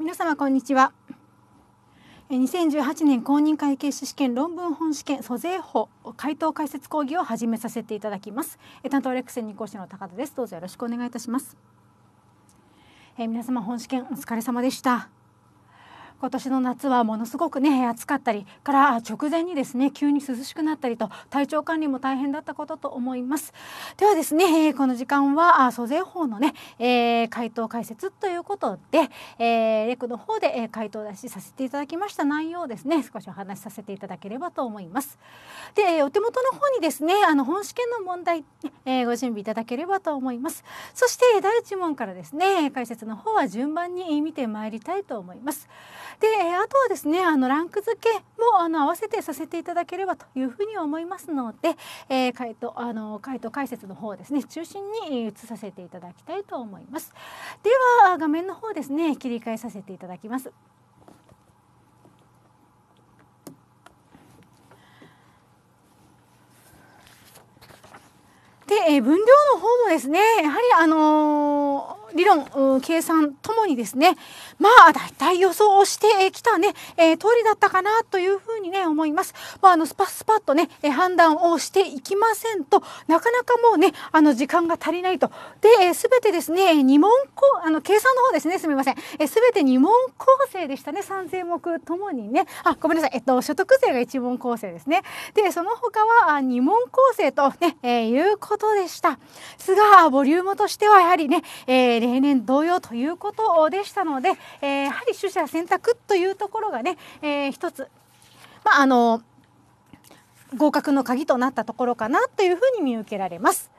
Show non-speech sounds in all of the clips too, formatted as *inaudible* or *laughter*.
皆様こんにちは2018年公認会計士試験論文本試験租税法回答解説講義を始めさせていただきます担当レクセン2講師の高田ですどうぞよろしくお願いいたします皆様本試験お疲れ様でした今年の夏はものすごくね暑かったりから直前にですね急に涼しくなったりと体調管理も大変だったことと思いますではですね、えこの時間は租税法のね、えー、回答解説ということで、えー、レクの方で回答出しさせていただきました内容をですね少しお話しさせていただければと思いますでお手元の方にですねあの本試験の問題、えー、ご準備いただければと思いますそして第1問からですね解説の方は順番に見てまいりたいと思いますであとはですねあのランク付けもあの合わせてさせていただければというふうに思いますので、えー、回答あの回答解説の方ですね中心に移させていただきたいと思います。では画面の方ですね切り替えさせていただきます。で、え分量の方もですねやはりあのー理論、計算ともにですね、まあ、大体予想をしてきたね、えー、通りだったかなというふうにね、思います。まあ、あの、スパスパッとね、判断をしていきませんと、なかなかもうね、あの、時間が足りないと。で、す、え、べ、ー、てですね、2問項、あの、計算の方ですね、すみません。す、えー、べ、て2問構成でしたね、3000目ともにね。あ、ごめんなさい。えっと、所得税が1問構成ですね。で、その他は2問構成とね、えー、いうことでした。すが、ボリュームとしてはやはりね、えー例年同様ということでしたので、えー、やはり取捨選択というところがね、えー、一つ、まあ、あの合格の鍵となったところかなというふうに見受けられます。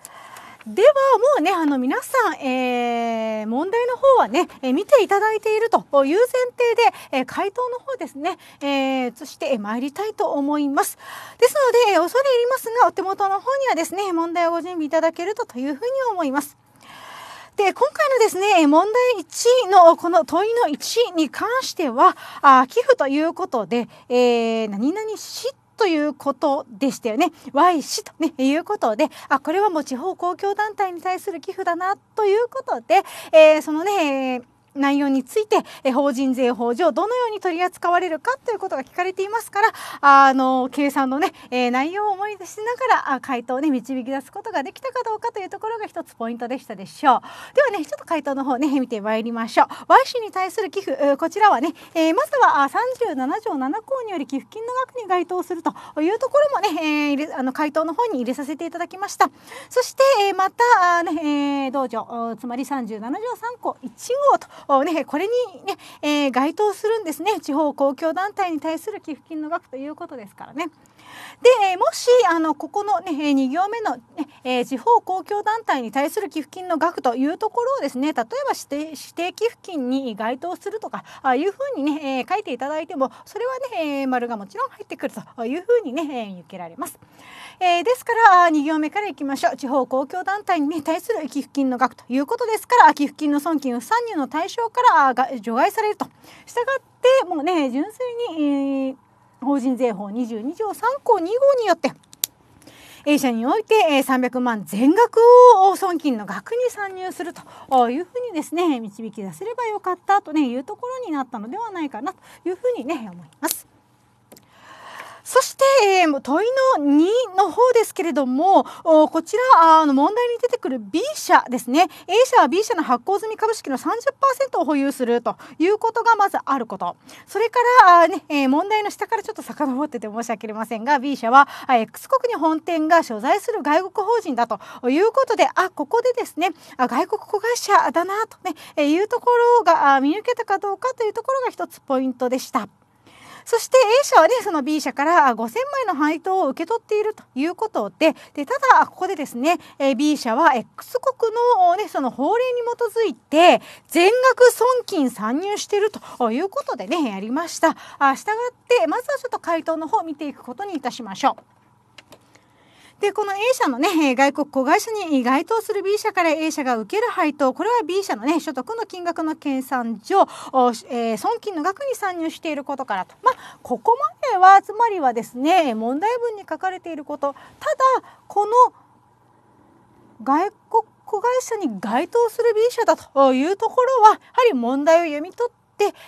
ではもうねあの皆さん、えー、問題の方はね、えー、見ていただいているという前提で、えー、回答の方ですね、えー、そして参りたいと思いますですので恐れ入りますがお手元の方にはですね問題をご準備いただけるとというふうに思いますで今回のですね問題1のこの問いの1に関してはあ寄付ということで、えー、何々市ということでしたよね。Y 氏と、ね、いうことであこれはもう地方公共団体に対する寄付だなということで、えー、そのね、えー内容について、え法人税法上どのように取り扱われるかということが聞かれていますからあの計算のね、えー、内容を思い出しながらあ回答をね導き出すことができたかどうかというところが一つポイントでしたでしょうではねちょっと回答の方ね見てまいりましょう Y 氏に対する寄付こちらはね、えー、まずは37条7項により寄付金の額に該当するというところもね、えー、あの回答の方に入れさせていただきましたそして、えまたあね、えー、道場つまり37条3項1号とね、これにね、えー、該当するんですね地方公共団体に対する寄付金の額ということですからね。で、もし、あの、ここのね、2行目の、ね、え地方公共団体に対する寄付金の額というところをですね、例えば指定指定寄付金に該当するとか、あいうふうにね、え書いていただいても、それはね、え丸がもちろん入ってくるというふうにね、え受けられます。えですから、2行目からいきましょう。地方公共団体に、対する寄付金の額ということですから、寄付金の損金不参入の対象から除外されると。したがって、もうね、純粋に、えー法人税法22条3項2号によって A 社において300万全額を損金の額に参入するというふうにですね導き出せればよかったとねいうところになったのではないかなというふうにね思います。そして、え問いの2の方ですけれども、こちら、あの問題に出てくる B 社ですね。A 社は B 社の発行済み株式の30%を保有するということがまずあること。それから、ねえ問題の下からちょっと遡ってて申し訳ありませんが、B 社は X 国に本店が所在する外国法人だということで、あ、ここでですね、あ外国子会社だなとね、えいうところが見抜けたかどうかというところが一つポイントでした。そして A 社はねその B 社から5000枚の配当を受け取っているということででただここでですね B 社は X 国の,、ね、その法令に基づいて全額損金参入しているということでねやりました。あ従ってまずはちょっと回答の方を見ていくことにいたしましょう。でこの A 社のね外国子会社に該当する B 社から A 社が受ける配当これは B 社のね所得の金額の計算上、えー、損金の額に算入していることからとまあここまではつまりはですね問題文に書かれていることただこの外国子会社に該当する B 社だというところはやはり問題を読み取って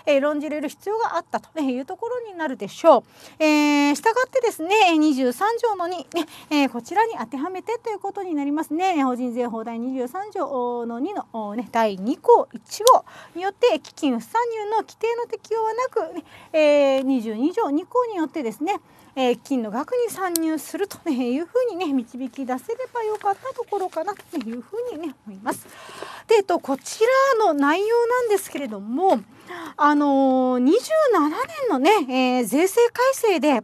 えー、論じれる必要があったというところになるでしょう。えー、がってですね23条の2、ねえー、こちらに当てはめてということになりますね法人税法第23条の2の、ね、第2項1号によって基金不参入の規定の適用はなく、ねえー、22条2項によってですねえー、金の額に参入すると、ね、いうふうにね導き出せればよかったところかなというふうにね思います。で、えっと、こちらの内容なんですけれどもあのー、27年のね、えー、税制改正で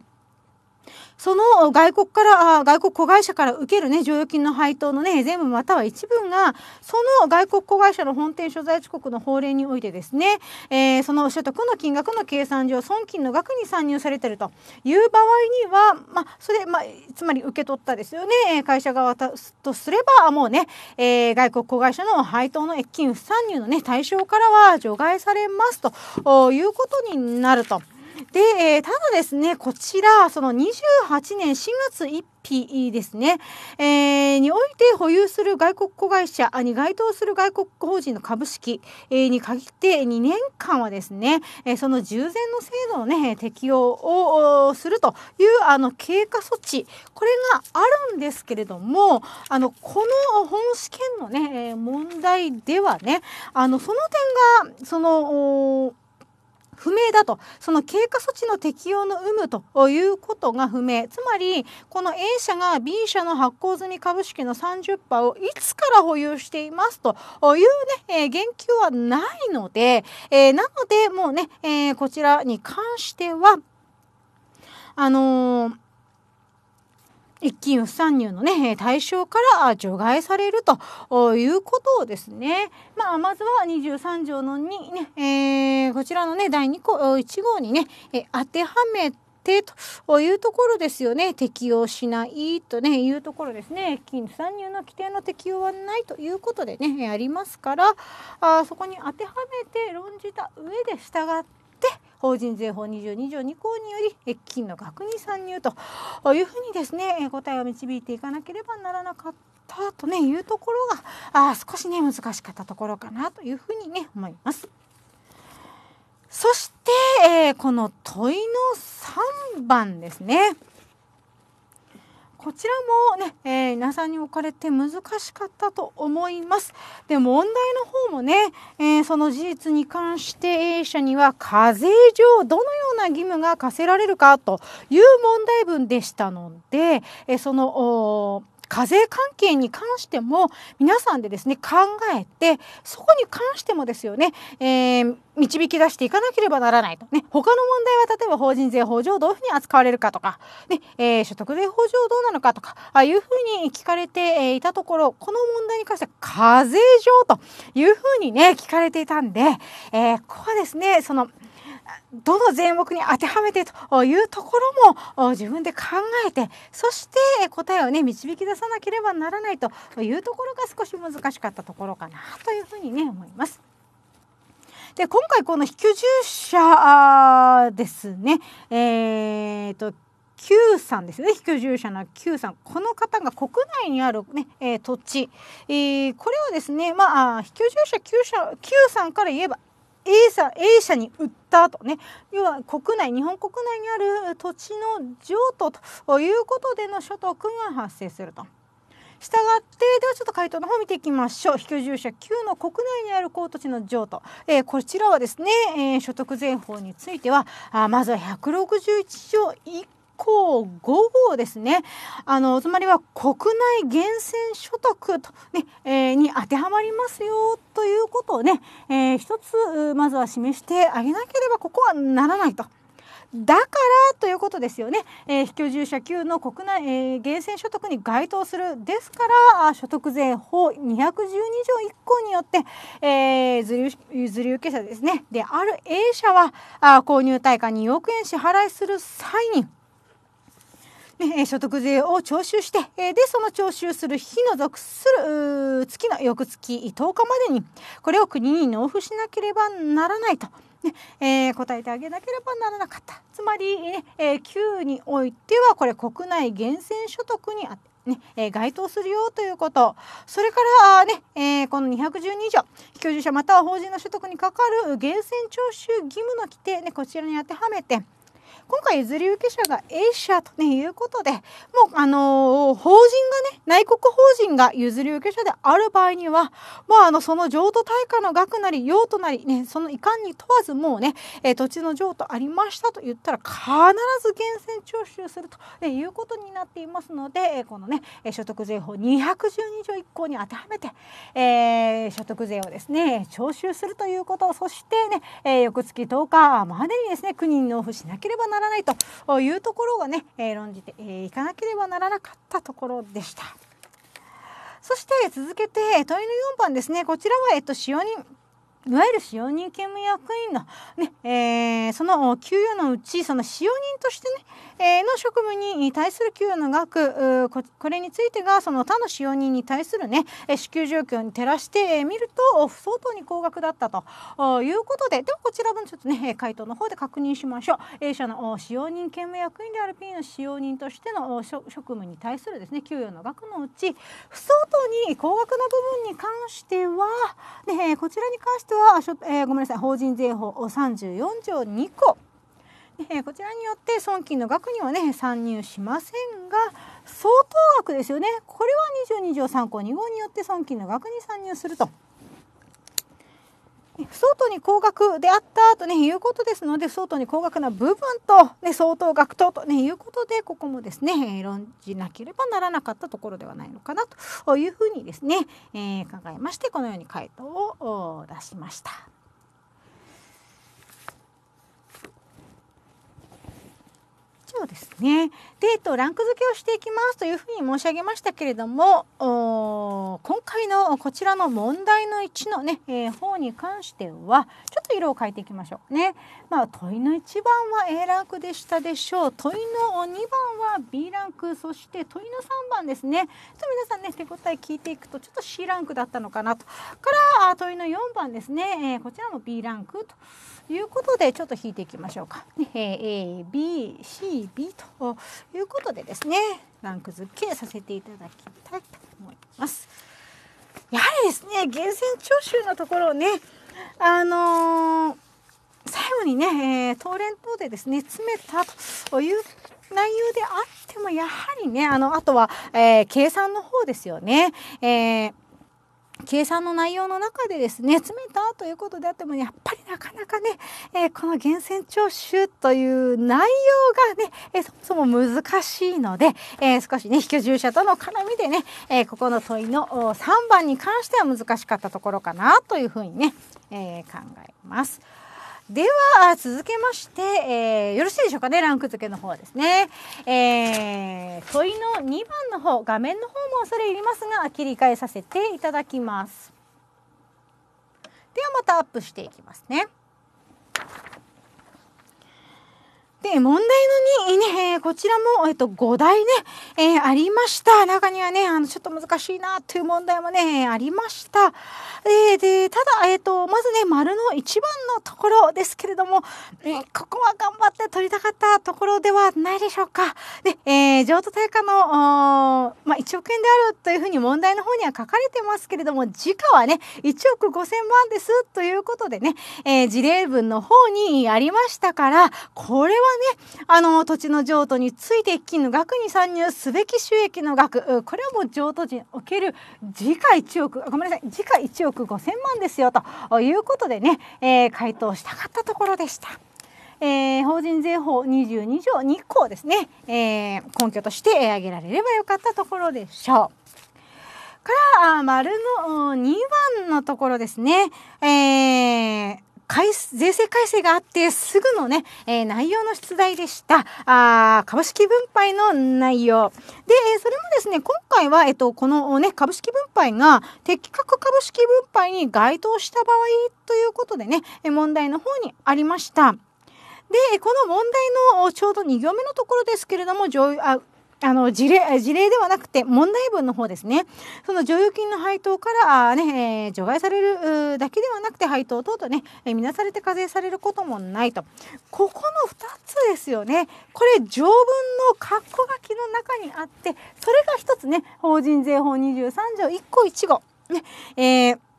その外国から外国子会社から受けるね剰余金の配当のね全部または一部がその外国子会社の本店所在地国の法令においてですね、えー、その所得の金額の計算上損金の額に参入されているという場合には、まあ、それ、まあ、つまり受け取ったですよね会社側とすればもうね、えー、外国子会社の配当の越金不参入のね対象からは除外されますということになると。で、えー、ただですね、こちら、その28年4月1日ですね、えー、において保有する外国子会社に該当する外国法人の株式、えに限って2年間はですね、えその従前の制度の、ね、適用をするというあの経過措置、これがあるんですけれども、あのこの本試験の、ね、問題ではね、あのその点が、その、不明だとその経過措置の適用の有無ということが不明つまりこの A 社が B 社の発行済み株式の30%をいつから保有していますというね、えー、言及はないので、えー、なのでもうね、えー、こちらに関してはあのー一金不参入のね対象から除外されるということをですね、まあ、まずは23条の2ね、えー、こちらのね第2項1号にね、え当てはめて定というところですよね適用しないと、ね、いうところですね金参入の規定の適用はないということでねありますからあそこに当てはめて論じた上で従っ法人税法22条2項により基金の額に参入というふうにですね答えを導いていかなければならなかったと、ね、いうところがあ少しね難しかったところかなというふうにね思います。そして、えー、この問いの3番ですね。こちらもね、えー、皆さんに置かれて難しかったと思います。で、問題の方もね、えー、その事実に関して A 社には課税上どのような義務が課せられるかという問題文でしたので、えー、その、課税関係に関しても皆さんでですね考えてそこに関してもですよね、えー、導き出していかなければならないと、ね、他の問題は例えば法人税法上どういうふうに扱われるかとか、ねえー、所得税法上どうなのかとかああいうふうに聞かれていたところこの問題に関しては課税上というふうにね聞かれていたんで、えー、ここはですねそのどの税目に当てはめてというところも自分で考えてそして答えをね導き出さなければならないというところが少し難しかったところかなというふうにね思います。で今回この非居住者ですね、えーと、と Q さんですね非居住者の Q さんこの方が国内にあるね、ねえー、土地、えー、これをですね、まあ、非居住者 Q, 者 Q さんから言えば A 社 A 社に売ったとね要は国内日本国内にある土地の譲渡ということでの所得が発生すると。したがってではちょっと回答の方見ていきましょう非居住者9の国内にある高土地の譲渡、えー、こちらはですね、えー、所得税法についてはあまずは161条1項5号ですねあのつまりは国内源泉所得とね、えー、に当てはまりますよということをね、えー、一つまずは示してあげなければここはならないと。だからということですよね、えー、非居住者級の国内、えー、源泉所得に該当するですから所得税法212条1項によって、えー、ずり譲り受け者ですねである A 社はあ購入対価2億円支払いする際にね、所得税を徴収して、でその徴収する日の属する月の翌月10日までにこれを国に納付しなければならないと。ねえー、答えてあげなければならなかったつまり、ねえー、Q においてはこれ国内源泉所得にあねえー、該当するよということそれからね、えー、この212条居住者または法人の所得にかかる源泉徴収義務の規定、ね、こちらに当てはめて今回譲り受け者が A 社と、ね、いうことでもう、あのー、法人がね内国法人が譲り受け者である場合には、まあ、あのその譲渡対価の額なり用途なり、ね、そのいかんに問わずもうね、えー、土地の譲渡ありましたと言ったら必ず源泉徴収するということになっていますのでこのね所得税法212条1項に当てはめて、えー、所得税をですね徴収するということそしてね、えー、翌月10日までにですね国に納付しなければならないならないというところがね、えー、論じていかなければならなかったところでした。そして続けて問いの4番ですねこちらは、えっと、使用人いわゆる使用人兼務役員の、ねえー、その給与のうちその使用人としてね、えー、の職務に対する給与の額これについてがその他の使用人に対する、ね、支給状況に照らしてみると相当に高額だったということでではこちらもちょっと、ね、回答の方で確認しましょう A 社の使用人兼務役員である P の使用人としての職務に対するです、ね、給与の額のうち相当に高額な部分に関しては、ね、こちらに関してとは、えー、ごめんなさい法人税法34条2項、えー、こちらによって損金の額にはね参入しませんが相当額ですよねこれは22条3項2号によって損金の額に参入すると。相当に高額であったと、ね、いうことですので相当に高額な部分と、ね、相当額とと、ね、いうことでここもですね論じなければならなかったところではないのかなというふうにですね、えー、考えましてこのように回答を出しました。そうですね。デートランク付けをしていきますというふうに申し上げましたけれども、今回のこちらの問題の1のね、えー、方に関しては、ちょっと色を変えていきましょうね。まあ、問いの1番は A ランクでしたでしょう。問いの2番は B ランク、そして問いの3番ですね。ちょっと皆さんね、手応え聞いていくと、ちょっと C ランクだったのかなと。から、問いの4番ですね、えー、こちらも B ランクということで、ちょっと引いていきましょうか。ね A、B、C、日々ということでですねランク付けさせていただきたいと思います。やはりですね源泉徴収のところをねあのー、最後にね、え東連等でですね詰めたという内容であってもやはりねあのあとは、えー、計算の方ですよね。えー計算の内容の中でですね詰めたということであっても、やっぱりなかなかね、えー、この源泉徴収という内容がね、えー、そもそも難しいので、えー、少しね非居住者との絡みでね、えここの問いの3番に関しては難しかったところかなというふうにね、え考えます。では続けまして、えー、よろしいでしょうかねランク付けの方ですね、えー、問いの2番の方画面の方も恐れ入りますが切り替えさせていただきますではまたアップしていきますねで、問題の2ね、こちらも、えっと、5台ね、えー、ありました。中にはね、あの、ちょっと難しいな、という問題もね、ありました。で、でただ、えっ、ー、と、まずね、丸の1番のところですけれども、えー、ここは頑張って取りたかったところではないでしょうか。で、えー、譲渡対価の、まあ、1億円であるというふうに問題の方には書かれてますけれども、時価はね、1億5千万です、ということでね、え事例文の方にありましたから、これはね、あの、土地の譲渡について金の額に参入すべき収益の額、これはもう譲渡時における時価1億、ごめんなさい、次回1億5000万ですよ、ということでね、えー、回答したかったところでした。えー、法人税法22条2項ですね、えー、根拠として挙げられればよかったところでしょう。から、丸の2番のところですね。えー、改税制改正があってすぐのね、えー、内容の出題でしたあ株式分配の内容で、えー、それもですね今回は、えっと、この、ね、株式分配が適格株式分配に該当した場合ということでね問題の方にありました。でこの問題のちょうど2行目のところですけれども上ああの事例事例ではなくて問題文の方ですねその剰余金の配当からね、えー、除外されるだけではなくて配当等とね、えー、見なされて課税されることもないとここの2つですよねこれ条文の括弧書きの中にあってそれが1つね法人税法23条1個1号ねえー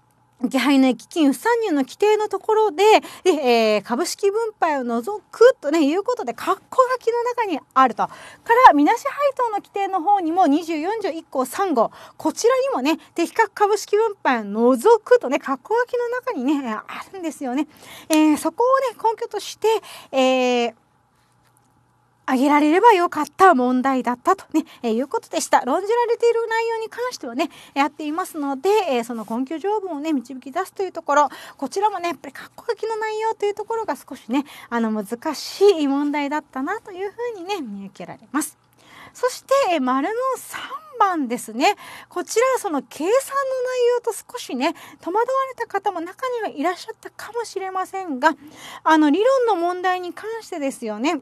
気配内基金不参入の規定のところでえー、株式分配を除くと、ね、いうことで括弧書きの中にあるとからみなし配当の規定の方にも2 4条1項3号こちらにもね的確株式分配を除くとね括弧書きの中にねあるんですよね。えー、そこをね根拠として、えーあげられればよかった問題だったとね、えー、いうことでした。論じられている内容に関してはね、やっていますので、えー、その根拠条文をね、導き出すというところ、こちらもね、やっぱり括弧書きの内容というところが少しね、あの、難しい問題だったなというふうにね、見受けられます。そして、丸の3番ですね。こちらはその計算の内容と少しね、戸惑われた方も中にはいらっしゃったかもしれませんが、あの、理論の問題に関してですよね。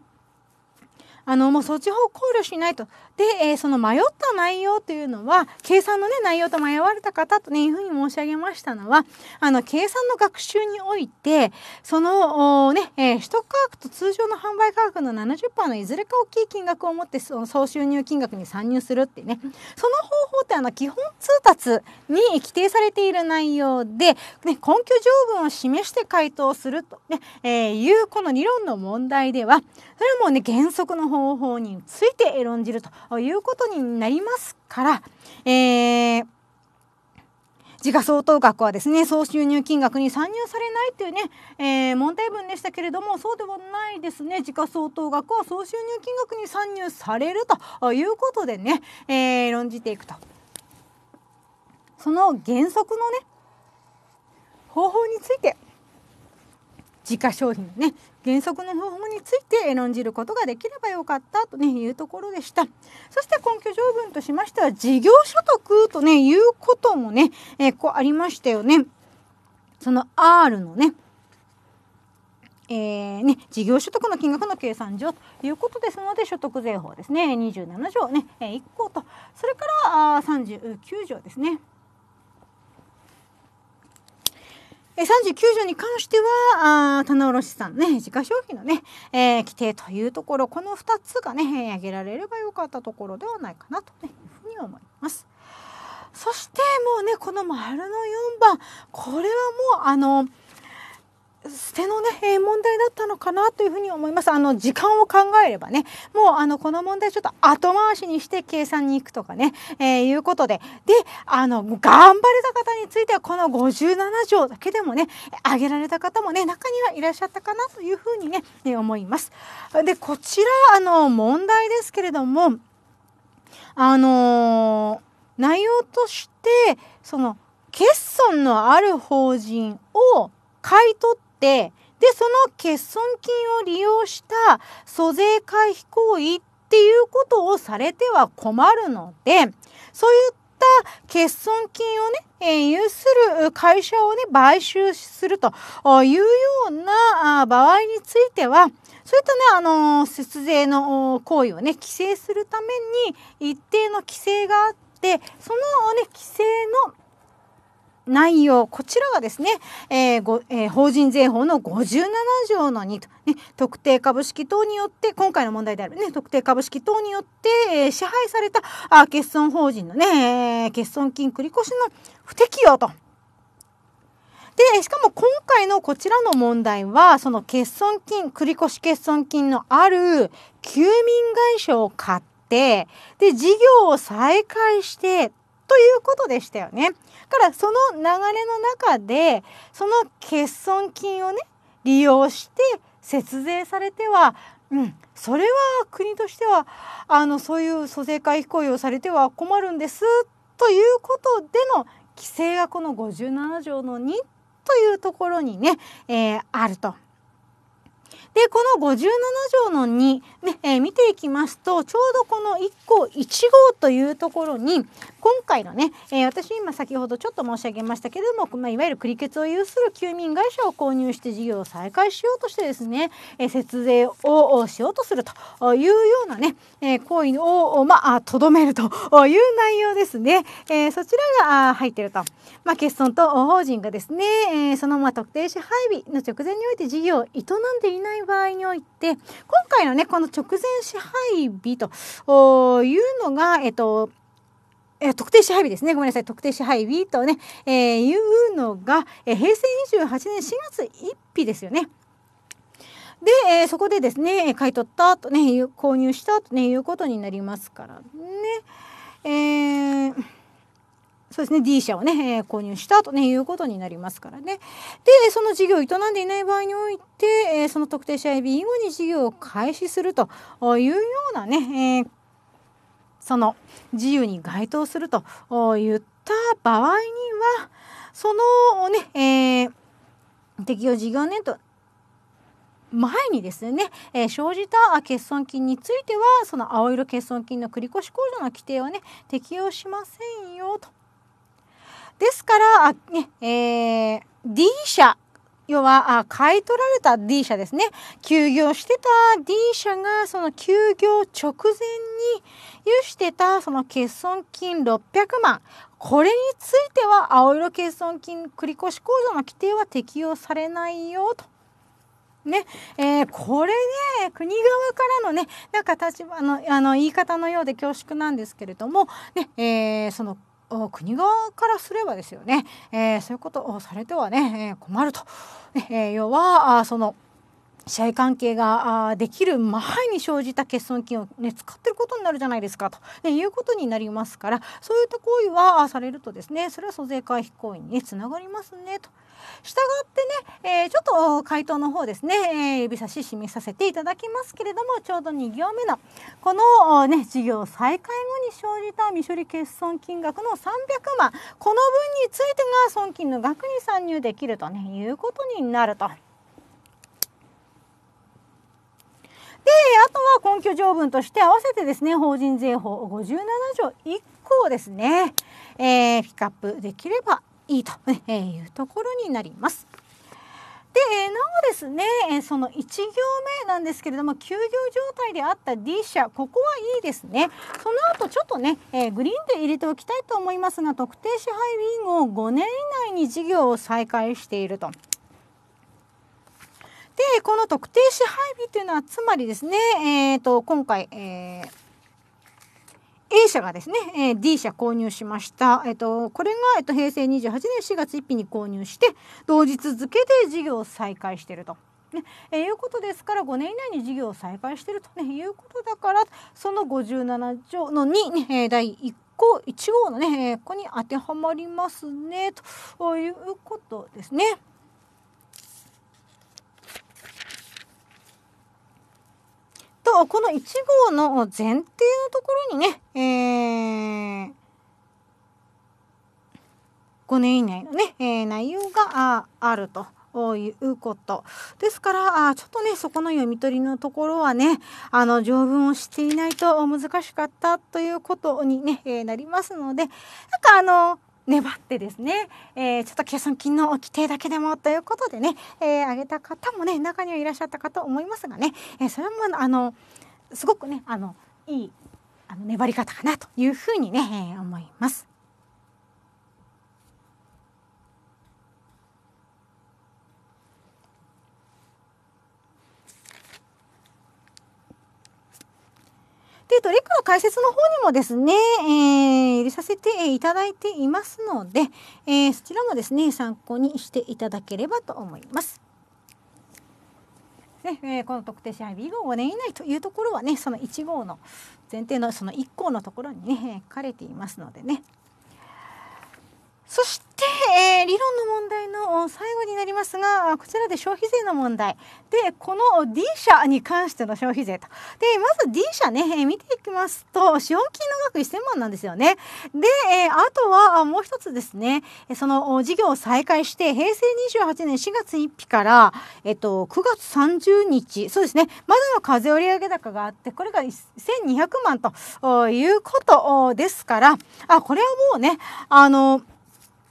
あのもうそっち方考慮しないとで、えー、その迷った内容というのは計算の、ね、内容と迷われた方と、ね、いうふうに申し上げましたのはあの計算の学習においてその、ねえー、取得価格と通常の販売価格の70%のいずれか大きい金額を持ってその総収入金額に参入するってねその方法ってあの基本通達に規定されている内容で、ね、根拠条文を示して回答するとね、ねえー、いうこの理論の問題ではそれはもうね原則の方法について論じるとということになりますから、えー時価相当額はですね総収入金額に算入されないというね、えー、問題文でしたけれどもそうではないですね時価相当額は総収入金額に算入されるということでね、えー、論じていくとその原則のね方法について時価商品のね原則の方法について論じることができればよかったと、ね、いうところでしたそして根拠条文としましては事業所得と、ね、いうこともね、えー、こうありましたよねその R のねえー、ね、事業所得の金額の計算上ということですので所得税法ですね27条ね1項とそれから39条ですね。え39条に関してはあ棚卸さんね自家消費のね、えー、規定というところこの2つがね挙げられればよかったところではないかなと、ね、いうふうに思います。そしてもうねこの丸の4番これはもうあの捨てのね、えー、問題だったのかなというふうに思います。あの、時間を考えればね、もうあの、この問題ちょっと後回しにして計算に行くとかね、えー、いうことで。で、あの、頑張れた方については、この57条だけでもね、挙げられた方もね、中にはいらっしゃったかなというふうにね、え思います。で、こちら、あの、問題ですけれども、あの内容として、その、欠損のある法人を買い取っってでその欠損金を利用した租税回避行為っていうことをされては困るのでそういった欠損金をね、え有する会社をね買収するというような場合についてはそういったね、あの節税の行為をね規制するために一定の規制があってその、ね、規制の内容こちらはですね、えーごえー、法人税法の57条の2と、ね、特定株式等によって今回の問題である、ね、特定株式等によって、えー、支配されたあ欠損法人のね、えー、欠損金繰越の不適用と。でしかも今回のこちらの問題はその欠損金繰越欠損金のある休眠会社を買ってで事業を再開してということでしたよね。からその流れの中でその欠損金をね利用して節税されてはうん、それは国としてはあのそういう租税回避行為をされては困るんですということでの規制がこの57条の2というところにね、えー、あると。でこの57条の2、ねえー、見ていきますとちょうどこの1項1号というところに今回のね、えー、私今先ほどちょっと申し上げましたけれども、まあ、いわゆるクリケツを有する休眠会社を購入して事業を再開しようとしてですね、えー、節税をしようとするというようなね、えー、行為をまあとどめるという内容ですね、えー、そちらが入っていると、まあ、欠損と法人がですね、えー、そのまま特定支配日の直前において事業を営んでいない場合において今回のねこの直前支配日というのがえっとえー、特定支配日ですねごめんなさい特定支配日とね、えー、いうのが、えー、平成28年4月1日ですよね。で、えー、そこでですね買い取ったとね購入したとねいうことになりますからね。えーそうですね D 社をね、えー、購入したと、ね、いうことになりますからね。でその事業を営んでいない場合において、えー、その特定支配日以後に事業を開始するというようなね、えーその自由に該当するといった場合にはそのね、えー、適用事業年度前にですね、えー、生じた欠損金についてはその青色欠損金の繰越控除の規定はね適用しませんよと。ですからね、えー、D 社要は買い取られた D 社ですね休業してた D 社がその休業直前に、有してたその欠損金600万これについては青色欠損金繰越控除の規定は適用されないよと。ねえー、これね国側からのねなんか立場のあの言い方のようで恐縮なんですけれども、ねえー、その国側からすればですよね、えー、そういうことをされてはね、え困ると。ねえ要はその試合関係ができる前に生じた欠損金を、ね、使ってることになるじゃないですかと、ね、いうことになりますからそういった行為はされるとですねそれは租税回避行為につながりますねと。したがってね、えー、ちょっと回答の方ですね、えー、指差し示させていただきますけれどもちょうど2行目のこの、ね、事業再開後に生じた未処理欠損金額の300万この分についてが損金の額に参入できると、ね、いうことになると。であとは根拠条文として合わせてですね法人税法57条1項をですね、えー、ピックアップできればいいというところになります。でなおですねその1行目なんですけれども休業状態であった D 社ここはいいですねその後ちょっとね、えグリーンで入れておきたいと思いますが特定支配便を5年以内に事業を再開していると。でこの特定支配日というのはつまりですね、えーと、今回、えー、A 社がですね、えー、D 社購入しました。えっ、ー、と、これが、えっ、ー、と、平成28年4月1日に購入して、同日付で事業を再開していると。ねえー、いうことですから5年以内に事業を再開していると、ね、いうことだからその57条の2、ね、第1項1号のねここに当てはまりますねということですね。と、この1号の前提のところにね、えー、5年以内のね、えー、内容があると。いうことですからあちょっとねそこの読み取りのところはねあの条文をしていないと難しかったということにね、ねえー、なりますのでなんかあの粘ってですね、えー、ちょっと計算金の規定だけでもということでね、えー、挙げた方もね中にはいらっしゃったかと思いますがね、えー、それもあのすごくねあのいいあの粘り方かなというふうにね、えー、思います。で、ドリックの解説の方にもですね、えー、入れさせていただいていますので、えー、そちらもですね、参考にしていただければと思います。ねえー、この特定支配 B 号5年以内というところはねその1号の前提のその1項のところにね書かれていますのでねそして、えー、理論の問題の最後になりますが、こちらで消費税の問題。で、この D 社に関しての消費税と。で、まず D 社ね、えー、見ていきますと、資本金の額1000万なんですよね。で、えー、あとはもう一つですね、その事業を再開して、平成28年4月1日から、えっと、9月30日、そうですね、まだの課税売上高があって、これが1200万ということですから、あ、これはもうね、あの、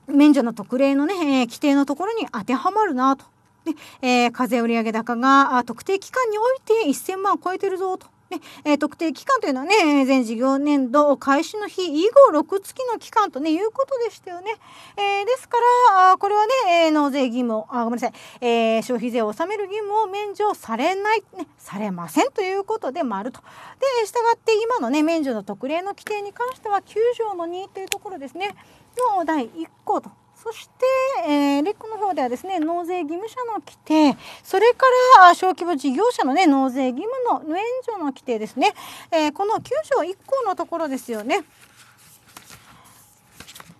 免除の特例のね、えー、規定のところに当てはまるなと。で、えー、課税売上高が特定期間において1000万超えてるぞと。ねえー、特定期間というのはね、全事業年度開始の日以後6月の期間と、ね、いうことでしたよね。えー、ですから、あこれはね、えー、納税義務を、あごめんなさい、えー、消費税を納める義務を免除されない、ね、されませんということで、丸と。で、従って今のね、免除の特例の規定に関しては9条の2というところですね。の第1項とそして、えー、レックの方ではですね、納税義務者の規定、それから小規模事業者の、ね、納税義務の免除の規定ですね、えー、この9条1項のところですよね。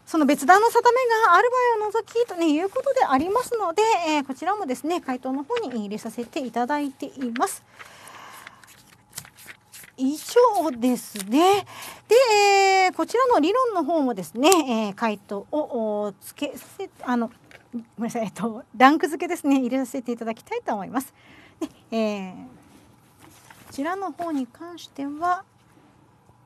その別段の定めがある場合を除きと、ね、いうことでありますので、えー、こちらもですね、回答の方に入れさせていただいています。以上ですね。で、えー、こちらの理論の方もですね、えー、回答をつけせあのごめんなさい、えっと、ランク付けですね入れさせていただきたいと思います。でえー、こちらの方に関しては、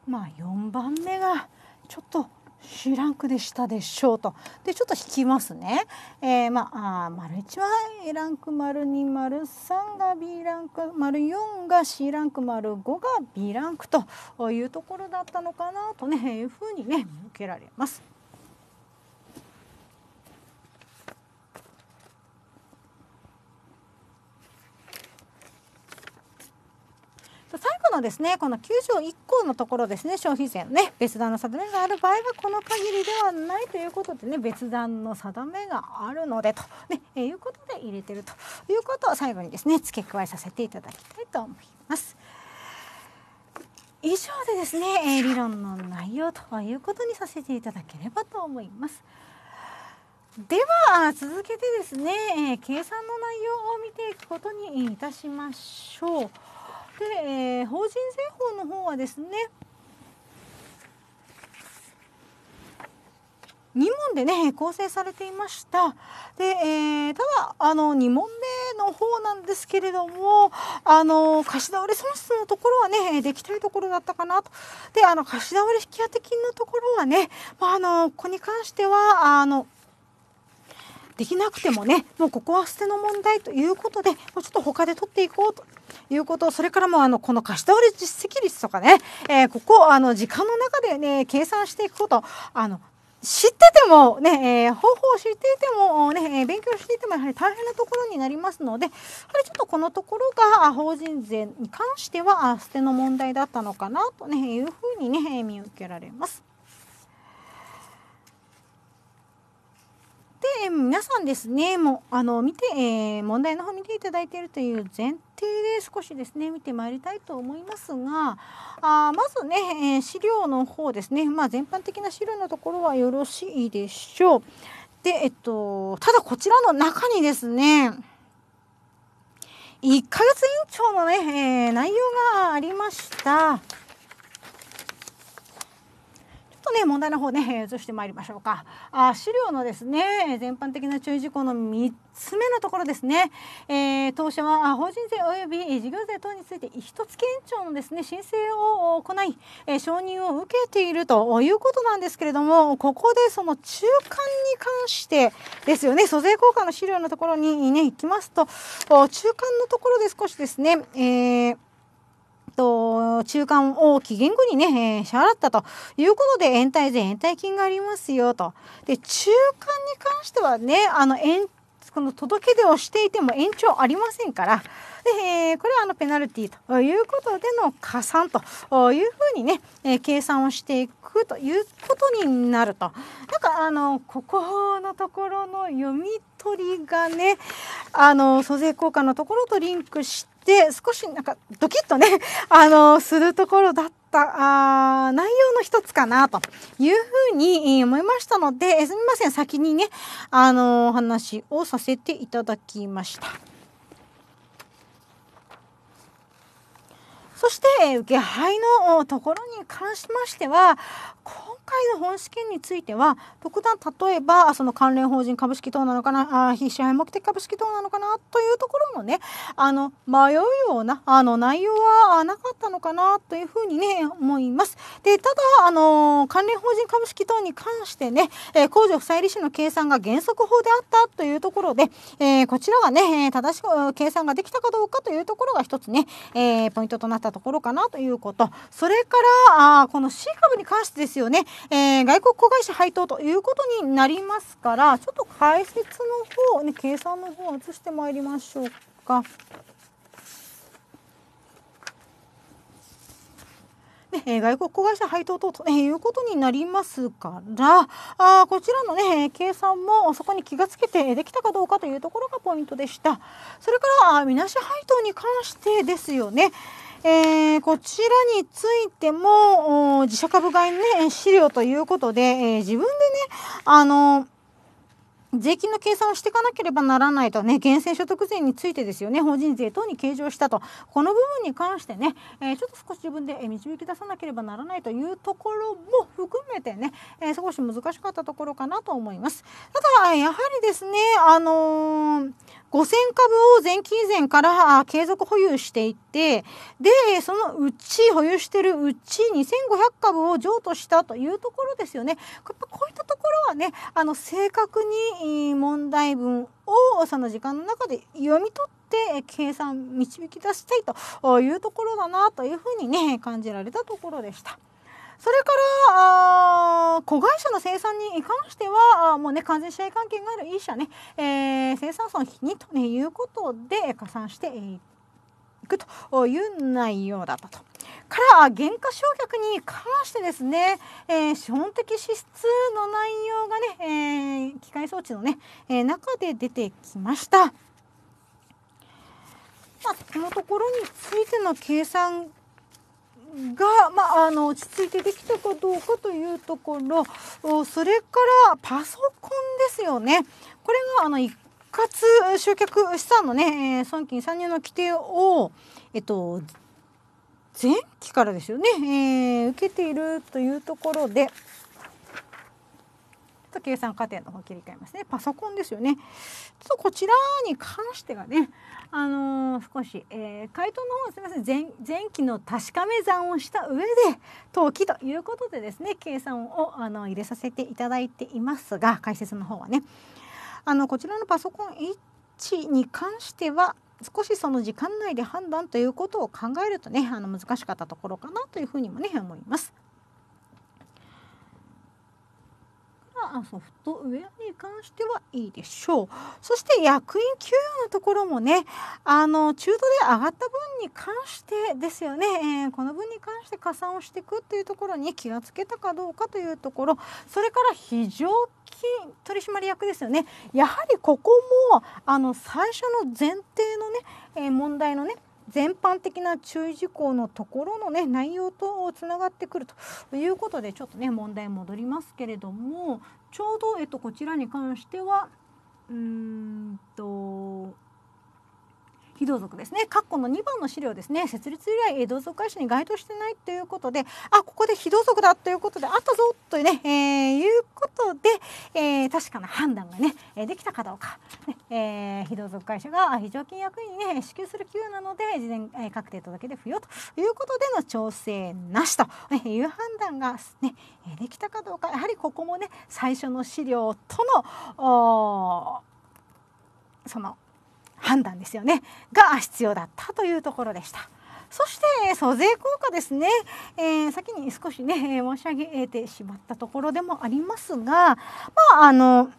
まあ、4番目がちょっと C ランクでしたでしょうと。でちょっと引きますね。えー、まあ丸1は A ランク丸2丸3が B ランク丸4が C ランク丸5が B ランクというところだったのかなとねいうふうにね受けられます。のですねこの9条1項のところですね消費税のね別段の定めがある場合はこの限りではないということでね別段の定めがあるのでと、ねえいうことで入れてるということを最後にですね付け加えさせていただきたいと思います。以上でですね、え理論の内容ということにさせていただければと思います。では続けてですね、え計算の内容を見ていくことにいたしましょう。で、えー、法人税法の方はですね2問でね構成されていましたで、えー、ただあの2問目の方なんですけれどもあの貸し倒れ損失のところはねできたいところだったかなとであの貸し倒れ引当金のところはね、まあ、あのここに関してはあのできなくてもねもうここは捨ての問題ということでもうちょっと他で取っていこうということそれからもあのこの貸し倒れ実績率とかね、えー、ここあの時間の中でね計算していくことあの知っててもね、えー、方法を知っていてもね、えー、勉強していてもやはり大変なところになりますので、やはりちょっとこのところが法人税に関しては捨ての問題だったのかなと、ね、いうふうにね、見受けられます。で、皆さんですね、もう、あの、見て、えー、問題の方見ていただいているという前提で少しですね、見てまいりたいと思いますが、あまずね、えー、資料の方ですね、まあ、全般的な資料のところはよろしいでしょう。で、えっと、ただこちらの中にですね、1ヶ月延長のね、えー、内容がありました。ね問題の方ね移してまいりましょうかあ資料のですね全般的な注意事項の3つ目のところですね、えー、当社は法人税及び事業税等について一つ検庁のですね申請を行い、えー、承認を受けているということなんですけれどもここでその中間に関してですよね租税効果の資料のところにね行きますと中間のところで少しですね、えーと、中間を期限後にね、えー、支払ったということで、延滞税、延滞金がありますよと。で、中間に関してはね、あの、延この届け出をしていても延長ありませんから、でえー、これはあのペナルティということでの加算というふうにね、えー、計算をしていくということになると。なんかあの、ここのところの読み取りがね、あの、租税効果のところとリンクして、で少しなんかドキッとね *laughs* あのするところだったあ内容の一つかなというふうに思いましたので、すみません先にねあの話をさせていただきました。そして受け配のところに関しましては今回の本試験については特段例えばその関連法人株式等なのかなあ非支配目的株式等なのかなというところもねあの迷うようなあの内容はなかったのかなというふうにね思います。でただあの関連法人株式等に関してね、えー、控除負債利子の計算が原則法であったというところで、えー、こちらはね正しく計算ができたかどうかというところが一つね、えー、ポイントとなったところかなということそれからあこの C 株に関してですよね、えー、外国子会社配当ということになりますからちょっと解説の方、ね、計算の方を移してまいりましょうか。ね、え外国子会社配当ということになりますからあこちらの、ね、計算もそこに気がつけてできたかどうかというところがポイントでしたそれからみなし配当に関してですよねえー、こちらについても、自社株買いの、ね、資料ということで、えー、自分でね、あの税金の計算をしていかなければならないとね、源泉所得税についてですよね、法人税等に計上したと、この部分に関してね、えー、ちょっと少し自分で導き出さなければならないというところも含めてね、えー、少し難しかったところかなと思います。ただ、やはりですね、あのー5000株を前期以前から継続保有していてでそのうち保有してるうち2500株を譲渡したというところですよね。こういったところはねあの正確に問題文をその時間の中で読み取ってて計算導き出したいというところだなというふうにね感じられたところでした。それからあ、子会社の生産に関しては、あもうね、完全試合関係がある E 社ね、えー、生産損にと、いうことで加算していくという内容だったと。から原価償却に関してですね、えー、資本的支出の内容がね、えー、機械装置のね、えー、中で出てきました。まあ、このところについての計算が、まあ、あの落ち着いてできたかどうかというところそれからパソコンですよね。これがあの一括集客資産のね損金参入の規定を、えっと、前期からですよね、えー、受けているというところで。と計算過程の方切り替えますね。パソコンですよね。ちょっとこちらに関してはね、あのー、少し、えー、回答の方すみません前前期の確かめ算をした上で登記ということでですね計算をあの入れさせていただいていますが解説の方はねあのこちらのパソコン1に関しては少しその時間内で判断ということを考えるとねあの難しかったところかなというふうにもね思います。ソフトウェアに関してはいいでしょうそして役員給与のところもねあの中途で上がった分に関してですよね、えー、この分に関して加算をしていくというところに気がつけたかどうかというところそれから非常勤取締役ですよねやはりここもあの最初の前提のね、えー、問題のね全般的な注意事項のところの、ね、内容とつながってくるということでちょっとね問題戻りますけれどもちょうど、えっと、こちらに関してはうんと非同族ですね括弧の2番の資料ですね設立以来同族会社に該当してないということであここで非同族だということであったぞというね、えー、いうことで、えー、確かな判断がねできたかどうか、ねえー、非同族会社が非常勤役員に、ね、支給する給与なので事前、え確定届で不要ということでの調整なしという判断が、ね、できたかどうかやはりここもね最初の資料とのその判断ですよねが必要だったというところでした。そして租税効果ですね、えー、先に少しね申し上げてしまったところでもありますがまああの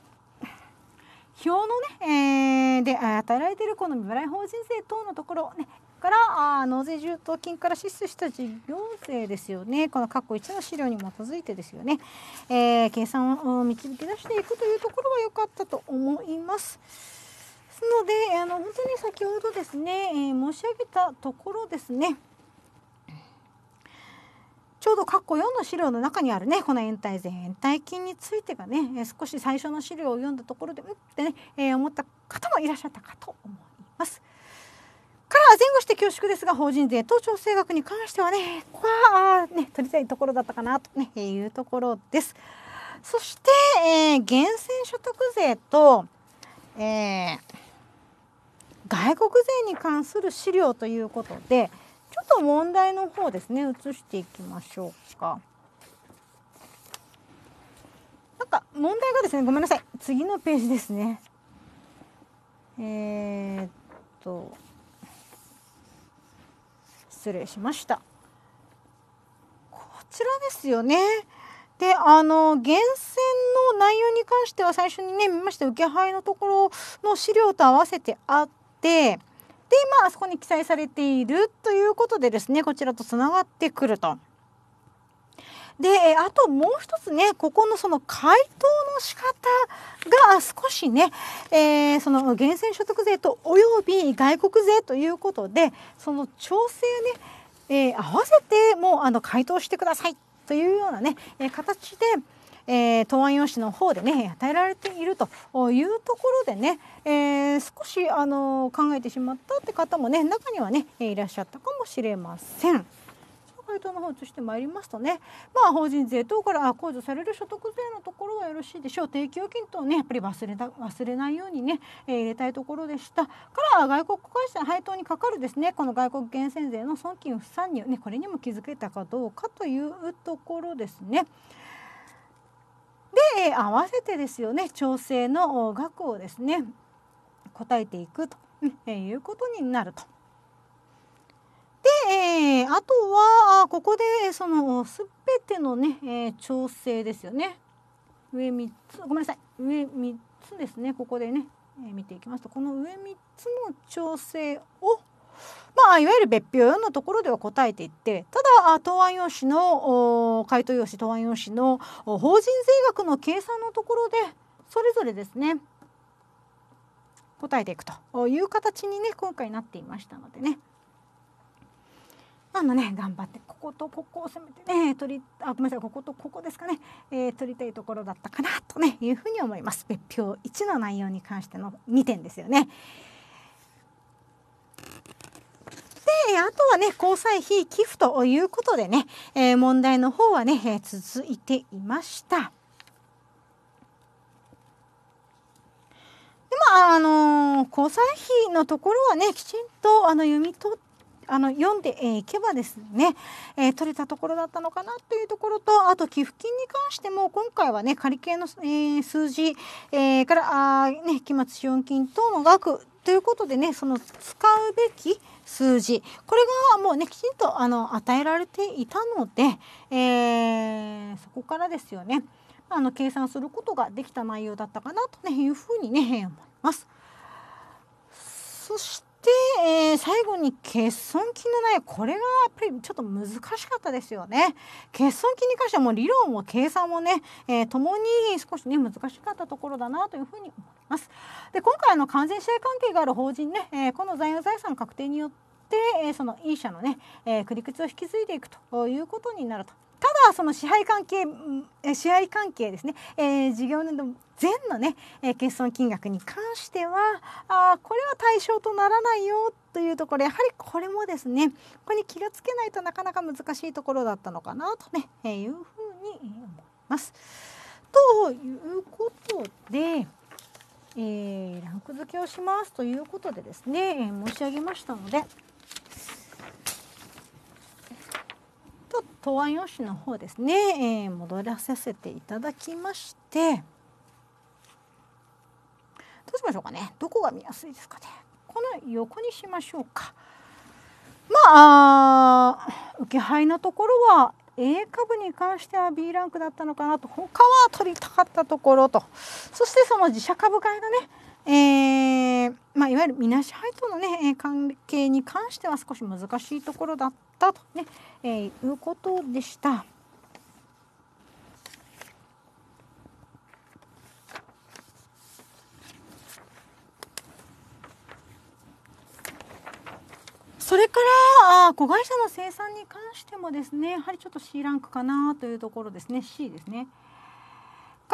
表のね、えー、で与えられているこの未払い法人税等のところ、ね、からあ納税充当金から支出した事業税ですよねこの括弧1の資料に基づいてですよね、えー、計算を導き出していくというところは良かったと思います。のであの本当に先ほどですね、えー、申し上げたところですねちょうど括弧4の資料の中にあるねこの延滞税延滞金についてがね少し最初の資料を読んだところでうってね、えー、思った方もいらっしゃったかと思います。から前後して恐縮ですが法人税と調整額に関してはねここはね取りたいところだったかなと、ね、いうところです。そして、えー、源泉所得税と、えー外国税に関する資料ということでちょっと問題の方ですね移していきましょうか。なんか問題がですねごめんなさい次のページですね。えー、っと失礼しました。こちらですよね。であの源泉の内容に関しては最初にね見ました受け配のところの資料と合わせてあっでまあそこに記載されているということでですねこちらとつながってくると。であともう一つねここのその回答の仕方が少しね、えー、その源泉所得税とおよび外国税ということでその調整ね、えー、合わせてもうあの回答してくださいというようなね、え形でえ答案用紙の方でね与えられているというところでね、え少し、あの考えてしまったって方もね中にはねいらっしゃったかもしれません。回答の方移してまいりますとね、まあ、法人税等から控除される所得税のところはよろしいでしょう定期預金等ねやっぱり忘れた忘れないようにね、えー、入れたいところでしたから外国会社の配当にかかるですねこの外国源泉税の損金不算入、ね、これにも気づけたかどうかというところですね。で合わせてですよね調整の額をですね答えていくということになると。で、えー、あとはここでその全てのね、えー、調整ですよね上3つごめんなさい上3つですねここでね、えー、見ていきますとこの上3つの調整をあ、いわゆる別表のところでは答えていってただ答案用紙の回答用紙答案用紙の法人税額の計算のところでそれぞれですね答えていくという形にね今回なっていましたのでね。なのね頑張ってこことここを攻めてね取りあごめんなさいこことここですかね、えー、取りたいところだったかなとねいうふうに思います別表1の内容に関しての2点ですよね。あとはね、交際費寄付ということでね、えー、問題の方はね、えー、続いていました。でまあ、あの交際費のところはね、きちんとあの読み取ってあの読んでいけばですね、えー、取れたところだったのかなというところとあと寄付金に関しても今回はね仮計の、えー、数字、えー、からあ、ね、期末資本金等の額ということでねその使うべき数字これがもうねきちんとあの与えられていたので、えそこからですよねあの計算することができた内容だったかなというふうにね思います。そして、えー、最後に欠損金のないこれがやっぱりちょっと難しかったですよね。欠損金に関してはもう理論も計算もね、えー、共に少しね難しかったところだなというふうに思います。で今回の完全試合関係がある法人ね、えー、この財務財産確定によって、えその E 社のね、えー、繰り口を引き継いでいくということになると。ただその支配関係支配関係ですね、えー、事業年度前のね、えー、決金額に関してはあこれは対象とならないよというところやはりこれもですねこれに気がつけないとなかなか難しいところだったのかなとね、えー、いうふうに思います。ということで。えー、ランク付けをしますということでですね、えー、申し上げましたのでと答案用紙の方ですね、えー、戻らさせていただきましてどうしましょうかねどこが見やすいですかねこの横にしましょうかまあ受け配のところは A 株に関しては B ランクだったのかなと他は取りたかったところとそしてその自社株買いのね、えーまあ、いわゆるみなし配当の、ね、関係に関しては少し難しいところだったとね、えー、いうことでした。それから子会社の生産に関してもですねやはりちょっと C ランクかなというところですね C ですね。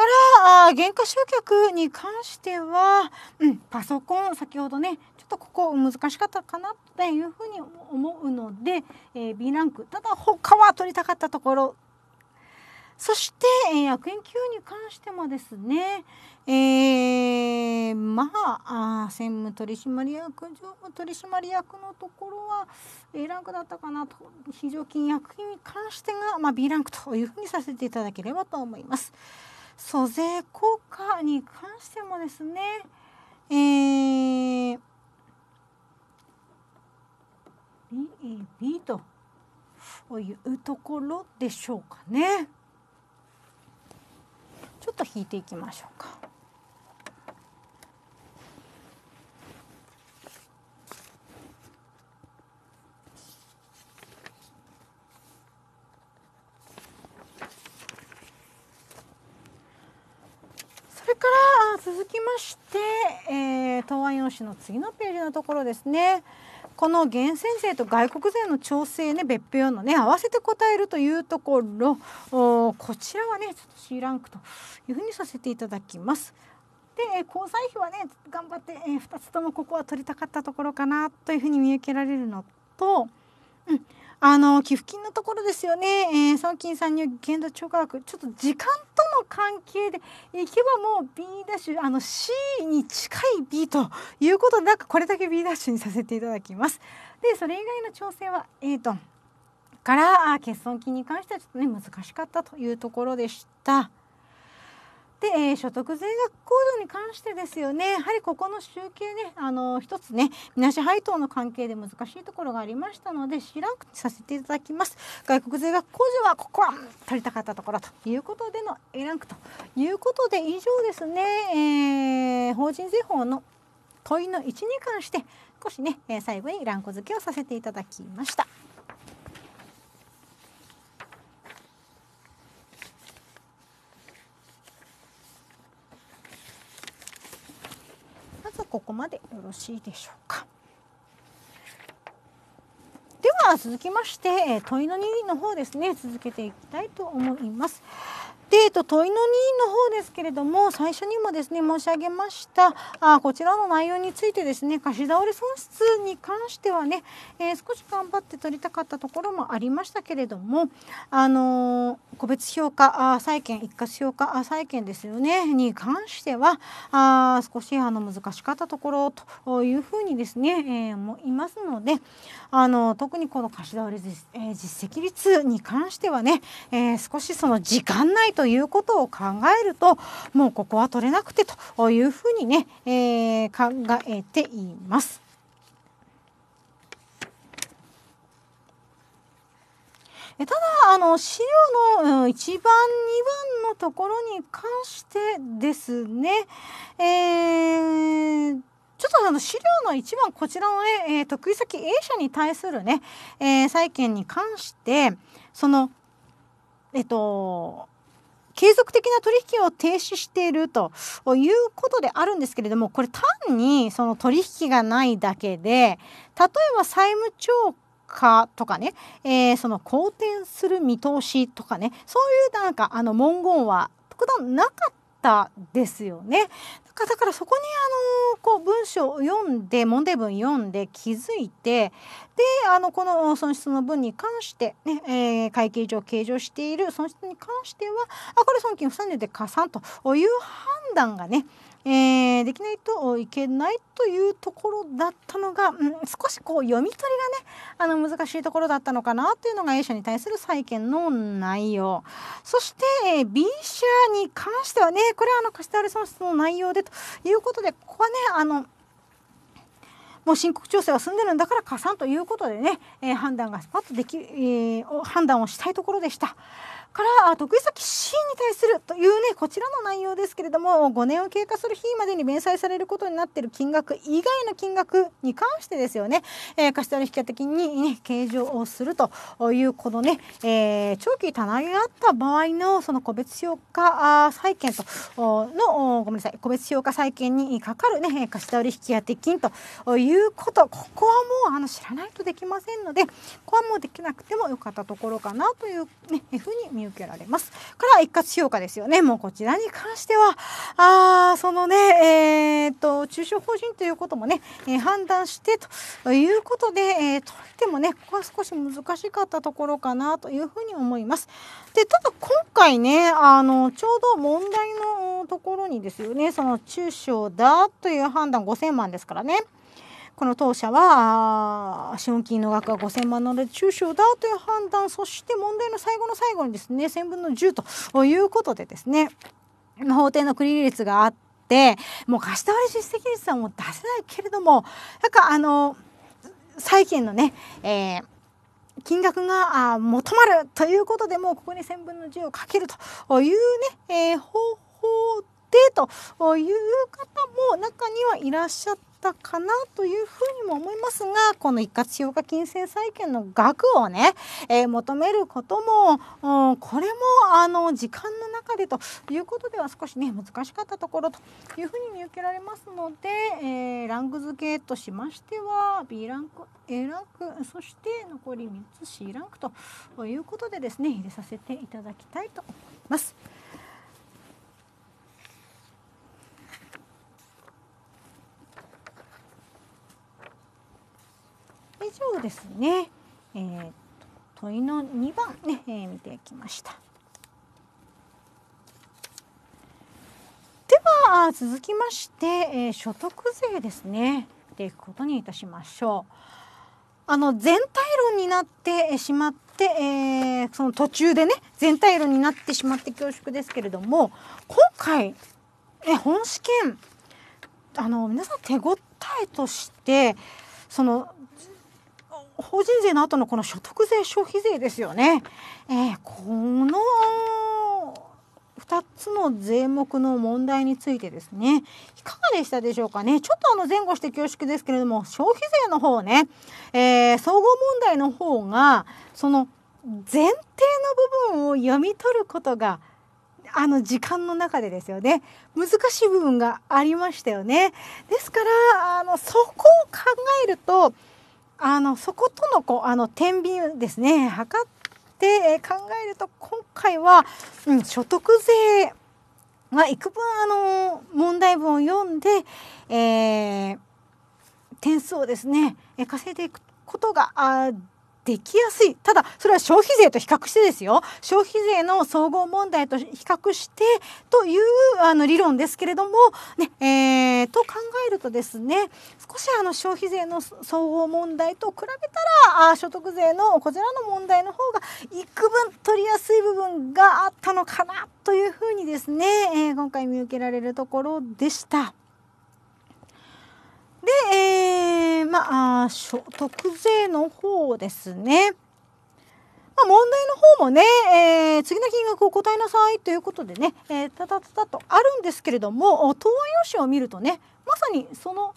からあ原価集客に関しては、うん、パソコン先ほどねちょっとここ難しかったかなというふうに思うので、えー、B ランクただ他は取りたかったところそして、えー、役員給に関してもですね、えー、まああ専務取締役常務取締役のところは A ランクだったかなと非常勤役員に関してが、まあ、B ランクというふうにさせていただければと思います。租税効果に関してもですね、えー、B, B というところでしょうかね。ちょっと引いていきましょうか。続きまして、えー、答案用紙の次のページのところですね。この源泉税と外国税の調整ね別府用のね合わせて答えるというところおこちらはねちょっと C ランクというふうにさせていただきます。で交際費はね頑張って、えー、2つともここは取りたかったところかなというふうに見受けられるのと、うん、あの寄付金のところですよね、えー、送金参入限度超過額ちょっと時間との関係でいけばもう B ダッシュあの C に近い B ということでなんかこれだけ B ダッシュにさせていただきます。でそれ以外の調整は、えと、とから欠損金に関してはちょっとね難しかったというところでした。で、えー、所得税額控除に関してですよねやはりここの集計ねあの一つねみなし配当の関係で難しいところがありましたので知らんくさせていただきます外国税額控除はここは取りたかったところということでの A ランクということで以上ですね、えー、法人税法の問いの1に関して少しね最後にランク付けをさせていただきました。ここまでよろしいでしょうか。では続きまして問いの2の方ですね続けていきたいと思います。で、と、問いの2の方ですけれども、最初にもですね、申し上げました、あこちらの内容についてですね、貸し倒れ損失に関してはね、えー、少し頑張って取りたかったところもありましたけれども、あのー、個別評価あ債券、一括評価債券ですよね、に関しては、あ少しあの難しかったところというふうにですね、えー、思いますので、あの特にこの貸し倒れ実,、えー、実績率に関してはね、えー、少しその時間内とということを考えるともうここは取れなくてというふうにね、えー、考えています。ただあの資料の1番2番のところに関してですね、えー、ちょっとあの資料の一番こちらのね、えー、得意先 A 社に対するね、えー、債権に関してそのえっ、ー、と継続的な取引を停止しているということであるんですけれどもこれ単にその取引がないだけで例えば債務超過とかね、えー、その好転する見通しとかねそういうなんかあの文言は特段なかったですよね。だからそこにこう文章を読んで問題文読んで気づいてであのこの損失の分に関してね、えー、会計上計上している損失に関してはあこれ損金不算入で加算という判断がねえー、できないといけないというところだったのが、うん、少しこう読み取りがねあの難しいところだったのかなというのが A 社に対する債権の内容そして B 社に関してはねこれはあの貸し倒れ損失の内容でということでここはねあのもう申告調整は済んでるんだから加算ということでね、えー、判断がスパッとでき、えー、判断をしたいところでした。から得意先 C に対するというねこちらの内容ですけれども5年を経過する日までに弁済されることになっている金額以外の金額に関してですよね、えー、貸し取引的に、ね、計上をするというこのね、えー、長期棚上げがあった場合のその個別評価債権とのごめんなさい個別評価債権にかかるね貸し取引的金ということここはもうあの知らないとできませんのでここはもうできなくてもよかったところかなという、ね、ふうに見見受けられます。れは一括評価ですよね。もうこちらに関しては、あそのね、えー、っと、中小法人ということもね、えー、判断してということで、えー、とってもね、ここは少し難しかったところかなというふうに思います。で、ただ今回ね、あの、ちょうど問題のところにですよね、その中小だという判断5000万ですからね。この当社は資本金の額は5000万なので中小だという判断そして問題の最後の最後にですね1000分の10ということでですね法定の繰り率があってもう貸し倒れ実績率はもう出せないけれどもなんかあの債券のね、えー金額が求まるということでもうここに1000分の10をかけるというね、えー、方法でという方も中にはいらっしゃって。ったかなというふうにも思いますがこの一括使用金銭債権の額をね、えー、求めることも、うん、これもあの時間の中でということでは少しね難しかったところというふうに見受けられますので、えー、ランク付けとしましては B ランク A ランクそして残り3つ C ランクということでですね入れさせていただきたいと思います。以上ですね、えー、問いの2番ね、えー、見ていきました。では続きまして、えー、所得税ですねでいくことにいたしましょう。あの全体論になってしまって、えー、その途中でね全体論になってしまって恐縮ですけれども今回え本試験あの皆さん手応えとしてその法人税の後のこの所得税消費税ですよね、えー、この2つの税目の問題についてですねいかがでしたでしょうかねちょっとあの前後して恐縮ですけれども消費税の方ね、えー、総合問題の方がその前提の部分を読み取ることがあの時間の中でですよね難しい部分がありましたよねですからあのそこを考えるとあのそことのこうあの天秤ですね測って、え考えると今回は、うん、所得税が幾分あの問題文を読んで、えー、点数をですね稼いでいくことがあできやすいただそれは消費税と比較してですよ消費税の総合問題と比較してというあの理論ですけれども、ねえー、と考えるとですね少しあの消費税の総合問題と比べたらあ所得税のこちらの問題の方が幾分取りやすい部分があったのかなというふうにですね、えー、今回見受けられるところでした。で、えー、まあ、所得税の方ですね。まあ、問題の方もね、えー、次の金額を答えなさいということでね、えー、たたたたとあるんですけれども、答案用紙を見るとね、まさにその、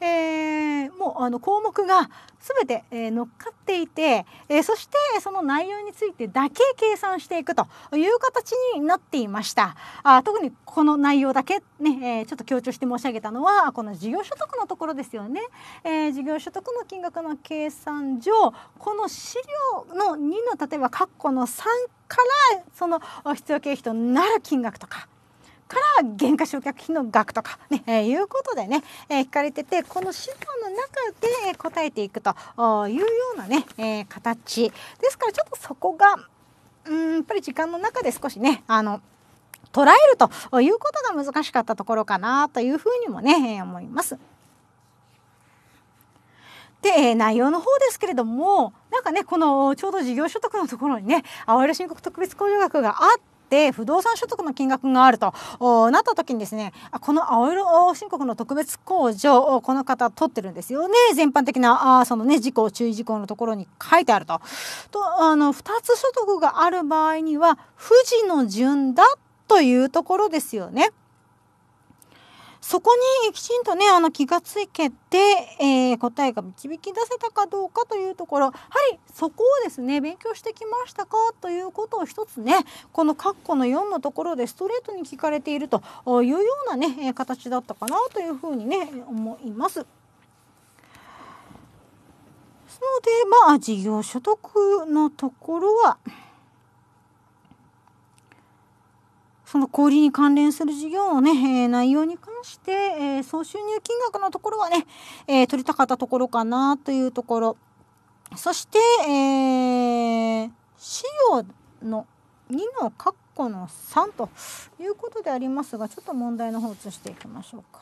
ねえー、もうあの項目が全て、えー、乗っかっていて、えー、そしてその内容についてだけ計算していくという形になっていましたあ特にこの内容だけね、えー、ちょっと強調して申し上げたのはこの事業所得のところですよね、え事業所得の金額の計算上この資料の2の例えば括弧の3からその必要経費となる金額とかから減価償却費の額とかね、えー、いうことでね、えー、聞かれててこの資料の中で答えていくというようなね、えー、形ですからちょっとそこがうんやっぱり時間の中で少しねあの捉えるということが難しかったところかなというふうにもね思います。で内容の方ですけれどもなんかねこのちょうど事業所得のところにね青色申告特別控除額があっって不動産所得の金額があるとなった時にですねこの青色申告の特別控除をこの方取ってるんですよね全般的なあそのね事項注意事項のところに書いてあると。とあの2つ所得がある場合には富士の順だというところですよね。そこにきちんとねあの気がつけて、えー、答えが導き出せたかどうかというところやはりそこをですね勉強してきましたかということを一つねこの括弧の4のところでストレートに聞かれているというようなね形だったかなというふうにね思います。のでまあ事業所得のところはその小売に関連する事業のね、えー、内容に関して、えー、総収入金額のところはね、えー、取りたかったところかなというところ。そして、えー、資料の2の括弧の3ということでありますが、ちょっと問題の方移していきましょうか。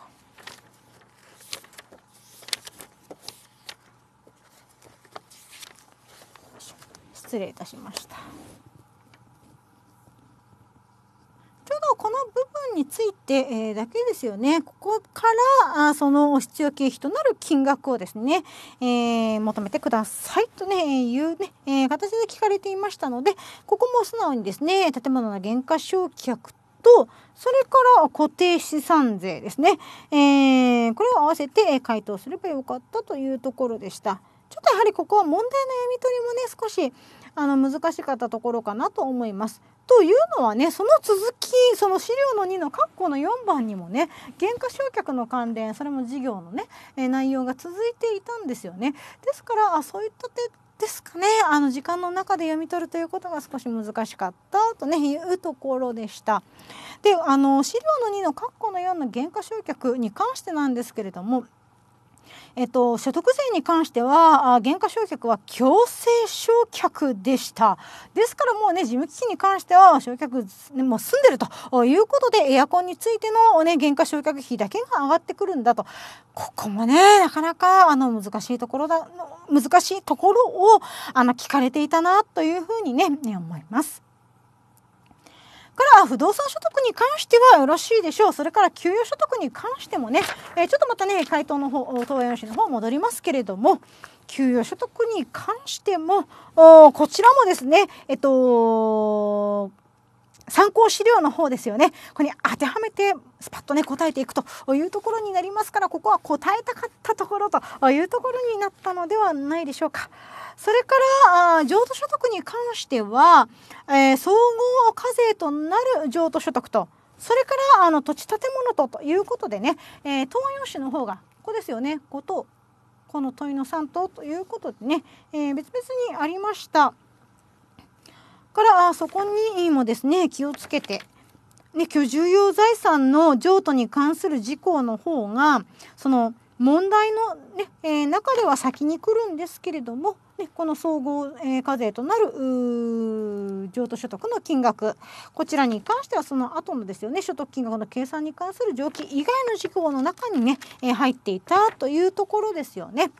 失礼いたしました。ちょうどこの部分について、えー、だけですよねここからあその必要経費となる金額をですね、えー、求めてくださいとねいうね、えー、形で聞かれていましたのでここも素直にですね建物の減価償却とそれから固定資産税ですね、えこれを合わせて回答すればよかったというところでした。ちょっとやはりここは問題の読み取りもね少しあの難しかったところかなと思います。というのはねその続きその資料の2の括弧の4番にもね減価償却の関連それも事業のね内容が続いていたんですよね。ですからあそういったですかねあの時間の中で読み取るということが少し難しかったとねいうところでした。であの資料の2の括弧の4の減価償却に関してなんですけれどもえっと、所得税に関しては、減価償却は強制償却でした。ですからもうね、事務機器に関しては、償却、もう済んでるということで、エアコンについてのね、減価償却費だけが上がってくるんだと。ここもね、なかなか、あの、難しいところだ、難しいところを、あの、聞かれていたな、というふうにね、ね思います。から不動産所得に関してはよろしいでしょう。それから給与所得に関してもね、えー、ちょっとまたね、回答の方、東洋市の方戻りますけれども、給与所得に関しても、こちらもですね、えっと、参考資料の方ですよねこれに当てはめてスパッとね答えていくというところになりますからここは答えたかったところというところになったのではないでしょうか。それから譲渡所得に関しては、えー、総合課税となる譲渡所得とそれからあの土地建物とということでね、えー、東洋市の方がここですよね5等この問いの3等ということでね、えー、別々にありました。からあそこにもですね気をつけてね、居住用財産の譲渡に関する事項の方がその問題のね、えー、中では先に来るんですけれども、ね、この総合、えー、課税となる譲渡所得の金額こちらに関してはその後のですよね所得金額の計算に関する上記以外の事項の中にね、えー、入っていたというところですよね。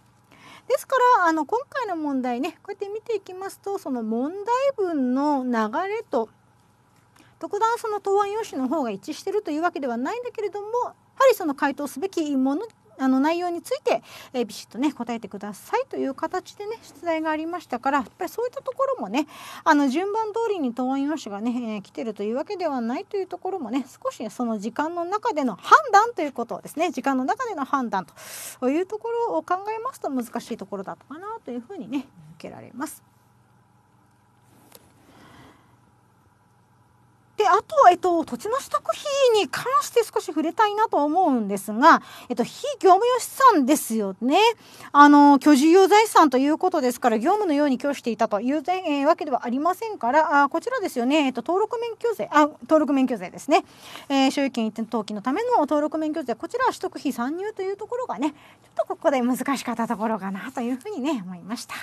ですからあの今回の問題ねこうやって見ていきますとその問題文の流れと特段その答案用紙の方が一致してるというわけではないんだけれどもやはりその回答すべきものあの内容について、えビシッとね答えてくださいという形でね出題がありましたからやっぱりそういったところもねあの順番通りに答案用紙がね、え来てるというわけではないというところもね少し、ね、その時間の中での判断ということをですね時間の中での判断というところを考えますと難しいところだったかなというふうにね受けられます。であと、えっと、土地の取得費に関して少し触れたいなと思うんですが、えっと、非業務用資産ですよね。あの居住用財産ということですから業務のように供していたという、えー、わけではありませんからあこちらですよね、えっと、登録免許税あ登録免許税ですね、えー、所有権移転登記のための登録免許税こちらは取得費参入というところがねちょっとここで難しかったところかなというふうにね思いました。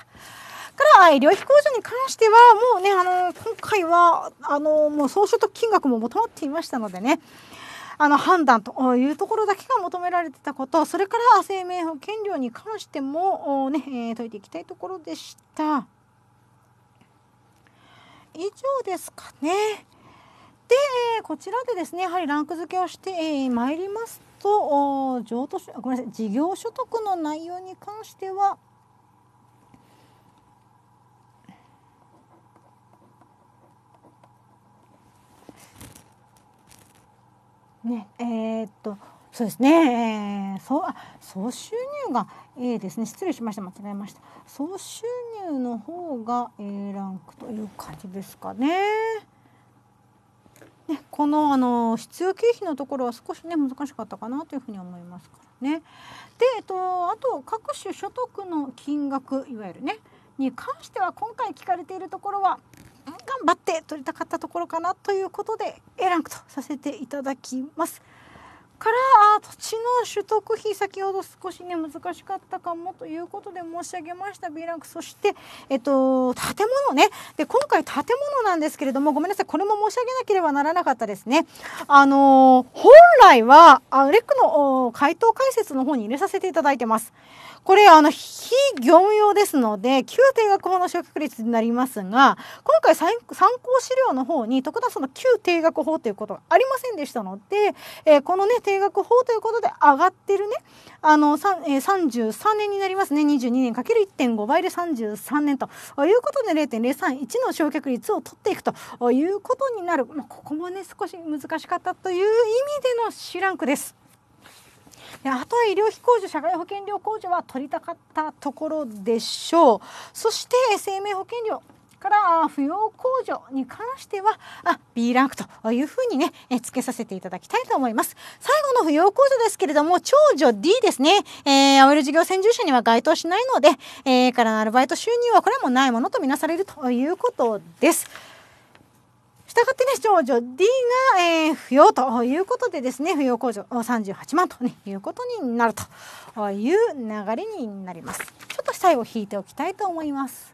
から医療費控除に関してはもうねあの今回はあのもう総所得金額も求まっていましたのでねあの判断というところだけが求められてたことそれから生命保険料に関してもね、えー、解いていきたいところでした。以上ですかね。で、えこちらでですねやはりランク付けをして、えー、参りますと譲渡ごめんなさい事業所得の内容に関してはね、えー、っとそうですね、えー、そうあ総収入が A ですね失礼しました間違えました総収入の方が A ランクという感じですかね。ね、このあの必要経費のところは少しね難しかったかなというふうに思いますからね。で、えっと、あと各種所得の金額いわゆるねに関しては今回聞かれているところは頑張って取りたかったところかなということで A ランクとさせていただきます。から土地の取得費先ほど少しね難しかったかもということで申し上げました B ランクそして、えっと、建物ねで今回建物なんですけれどもごめんなさいこれも申し上げなければならなかったですねあのー、本来はあレックの回答解説の方に入れさせていただいてますこれあの非業務用ですので旧定額法の消却率になりますが今回参考資料の方に特段その旧定額法ということがありませんでしたので、えー、このね定額法ということで上がってるねあの、えー、33年になりますね22年 ×1.5 倍で33年ということで0.031の消却率を取っていくということになる、まあ、ここもね少し難しかったという意味での C ランクです。であとは医療費控除社会保険料控除は取りたかったところでしょうそして生命保険料から扶養控除に関してはあ B ランクというふうにねえつけさせていただきたいと思います最後の扶養控除ですけれども長女 D ですね、えー、青色事業専従者には該当しないので、えー、からのアルバイト収入はこれもないものとみなされるということですしたがってね、長女 D が、えー、扶養ということでですね、扶養控除38万と、ね、いうことになるという流れになります。ちょっと最後引いておきたいと思います。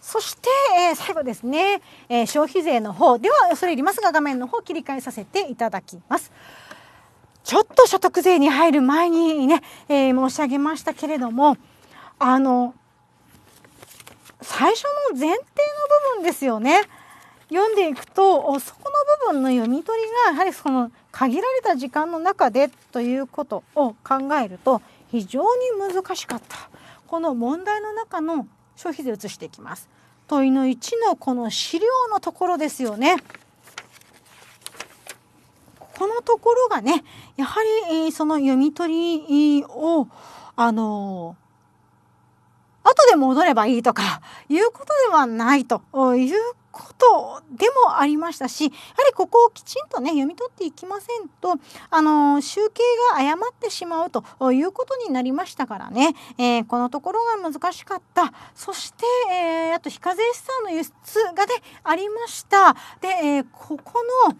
そして、えー、最後ですね、えー、消費税の方ではそれいりますが画面の方切り替えさせていただきます。ちょっと所得税に入る前にね、えー、申し上げましたけれどもあの最初の前提の部分ですよね。読んでいくとそこの部分の読み取りがやはりその限られた時間の中でということを考えると非常に難しかったこの問題の中の消費税を移していきます問いの1のこの資料のところですよねところがねやはりその読み取りをあの後で戻ればいいとかいうことではないということでもありましたしやはりここをきちんとね読み取っていきませんとあの集計が誤ってしまうということになりましたからね、えー、このところが難しかったそして、えー、あと非課税資産の輸出がで、ね、ありましたで、えー、ここの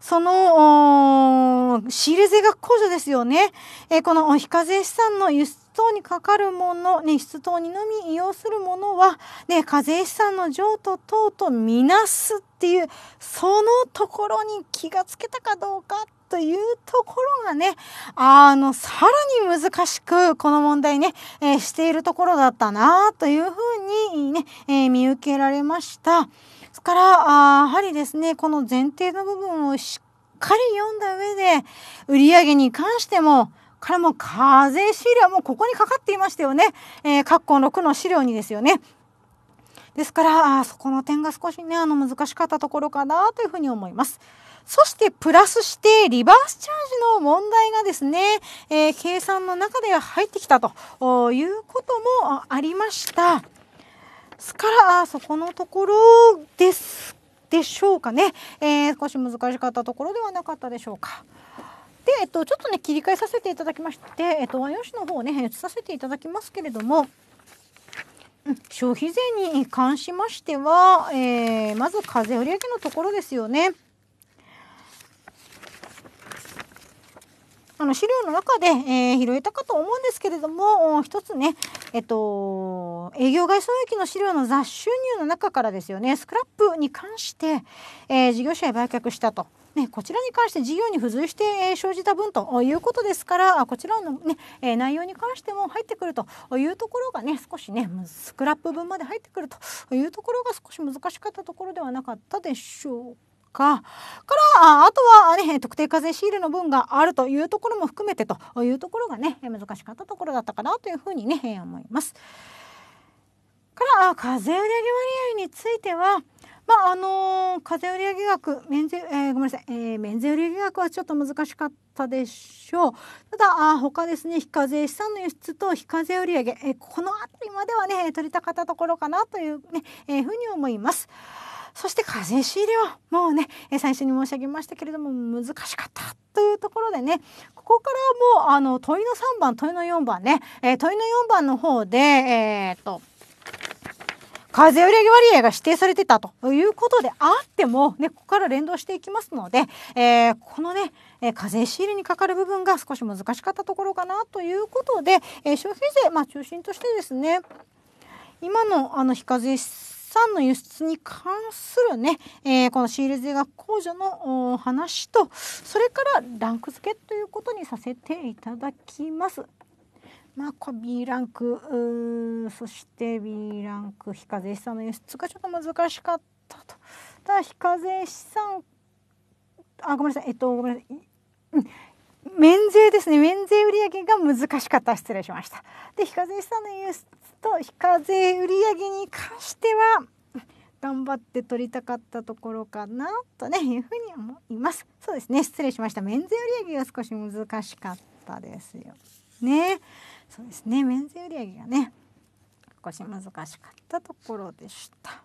その仕入れ税額控除ですよね、えー、この非課税資産の輸出等にかかるもの、ね、輸出等にのみ用するものは、ね、課税資産の譲渡等とみなすっていうそのところに気がつけたかどうかというところがね、あの、さらに難しく、この問題ね、えー、しているところだったな、というふうにね、えー、見受けられました。から、あやはりですね、この前提の部分をしっかり読んだ上で、売上に関しても、からも課税資料もここにかかっていましたよね。えー、括弧6の資料にですよね。ですから、そこの点が少しね、あの難しかったところかなというふうに思います。そしてプラスしてリバースチャージの問題がですね、えー、計算の中で入ってきたということもありました。すから、そこのところですでしょうかね、えー、少し難しかったところではなかったでしょうか。で、えっと、ちょっとね切り替えさせていただきまして、えっと、和洋紙の方をね移させていただきますけれども、ん、消費税に関しましては、えー、まず課税売上のところですよね。あの資料の中で、えー、拾えたかと思うんですけれども一つねえっと営業外損益の資料の雑収入の中からですよねスクラップに関して、えー、事業者へ売却したと。ね、こちらに関して事業に付随して、えー、生じた分ということですからこちらのね、えー、内容に関しても入ってくるというところがね少しねスクラップ分まで入ってくるというところが少し難しかったところではなかったでしょうか。か。から、あとはね、特定課税シールの分があるというところも含めてというところがね、難しかったところだったかなというふうにね、思います。から、課税売上割合については、まああのー、課税売上額免税、えー、ごめんなさい、えー、免税売上額はちょっと難しかったでしょうただあ他ですね非課税資産の輸出と非課税売上、えー、この辺りまではね取りたかったところかなというね、えー、ふうに思います。そして風仕入れはもうね、え最初に申し上げましたけれども難しかったというところでねここからもうあの問いの3番問いの4番ね、えー、問いの4番の方でえー、っと風邪売上割合が指定されてたということであっても、ね、ここから連動していきますので、えー、このね、えー、課税仕入れにかかる部分が少し難しかったところかなということで、えー、消費税、まあ、中心としてですね今のあの非課税産の輸出に関するね、えー、このシール税額控除の話とそれからランク付けということにさせていただきます。まあ、こ B ランクそして B ランク非課税資産の輸出がちょっと難しかったと。ただ非課税資産あごめんなさいえっとごめんなさい。うん免税ですね免税売上が難しかった失礼しましたで非課税資産の輸出と非課税売上に関しては頑張って取りたかったところかなとねいうふうに思いますそうですね失礼しました免税売上が少し難しかったですよねそうですね免税売上がね少し難しかったところでした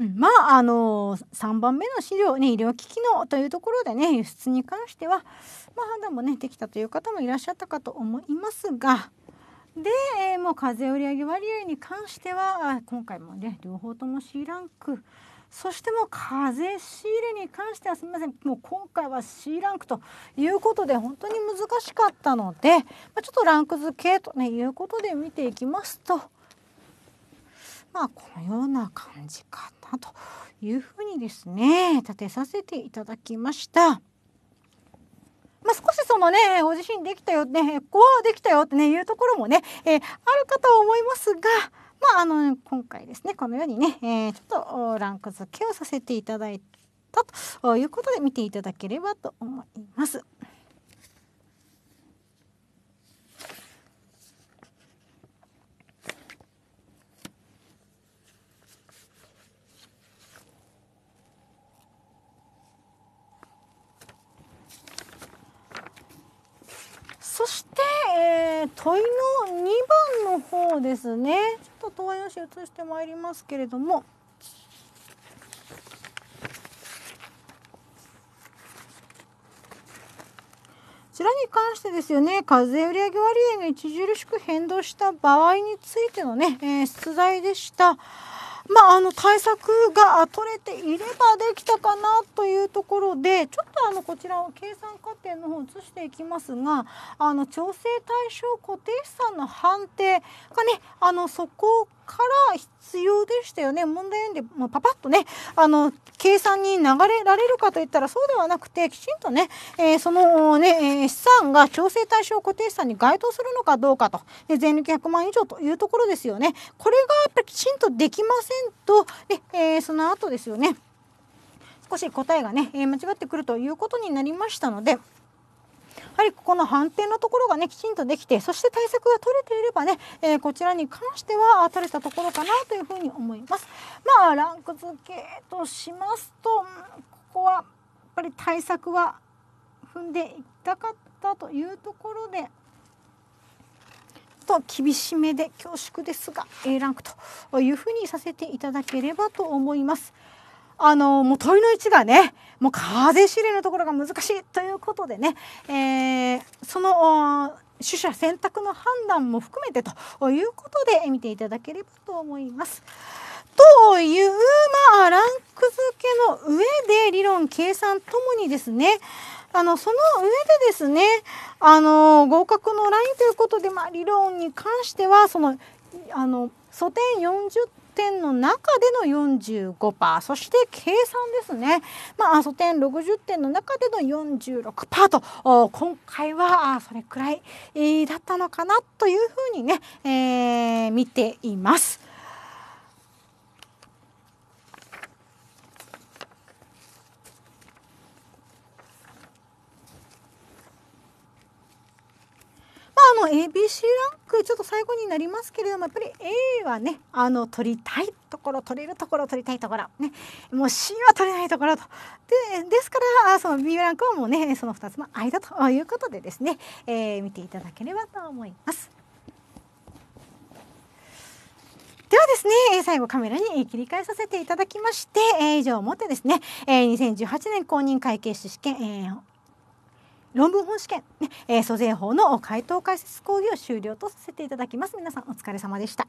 うん、まああの3番目の資料、ね、医療機器のというところでね輸出に関しては、まあ、判断もねできたという方もいらっしゃったかと思いますがで、えもう課税売上割合に関しては今回もね両方とも C ランクそしてもう課税仕入れに関してはすみませんもう今回は C ランクということで本当に難しかったので、まちょっとランク付けと、ね、いうことで見ていきますと。まあこのような感じかなというふうにですね立てさせていただきました。まあ、少しそのねご自身できたよねこうできたよってねいうところもね、えー、あるかと思いますが。まあ、あの今回ですねこのようにね、えー、ちょっとランク付けをさせていただいたということで見ていただければと思います。そして、えー、問いの2番の方ですねちょっと問い用紙移してまいりますけれどもこちらに関してですよね、課税売上割合が著しく変動した場合についてのね、えー、出題でした。まあ、あの対策が取れていればできたかなというところでちょっとあのこちらを計算過程の方移していきますがあの調整対象固定資産の判定がねあのそこから必要でしたよね問題で、まあ、パパッとねあの計算に流れられるかといったらそうではなくてきちんとね、えー、そのね、えー、資産が調整対象固定資産に該当するのかどうかとで税抜き100万以上というところですよねこれがやっぱりきちんとできませんとで、えー、その後ですよね少し答えがね、え間違ってくるということになりましたので。やはりここの反転のところがねきちんとできてそして対策が取れていればね、えー、こちらに関しては取れたところかなというふうに思います。まあランク付けとしますとここはやっぱり対策は踏んでいたかったというところでと厳しめで恐縮ですが A ランクというふうにさせていただければと思います。あのもう問いの位置がねもう風指令のところが難しいということでね、えー、その取捨選択の判断も含めてということで見ていただければと思います。という、まあ、ランク付けの上で理論、計算ともにですね、あの、その上でですね、あの、合格のラインということで、まあ、理論に関しては、その、あの、素点40点の中での45%そして計算ですね、まあ、素点60点の中での46%とお今回はそれくらいだったのかなというふうにね、えー、見ています。まあ、あの ABC ランクちょっと最後になりますけれどもやっぱり A はねあの取りたいところ取れるところ取りたいところ、ね、もう C は取れないところとでですからその B ランクはもうねその2つの間ということでですね、えー、見ていただければと思います。ではですね、最後カメラに切り替えさせていただきまして、以上をもってですね、2018年公認会計士試験、論文本試験、ねえー、租税法の回答解説講義を終了とさせていただきます皆さんお疲れ様でした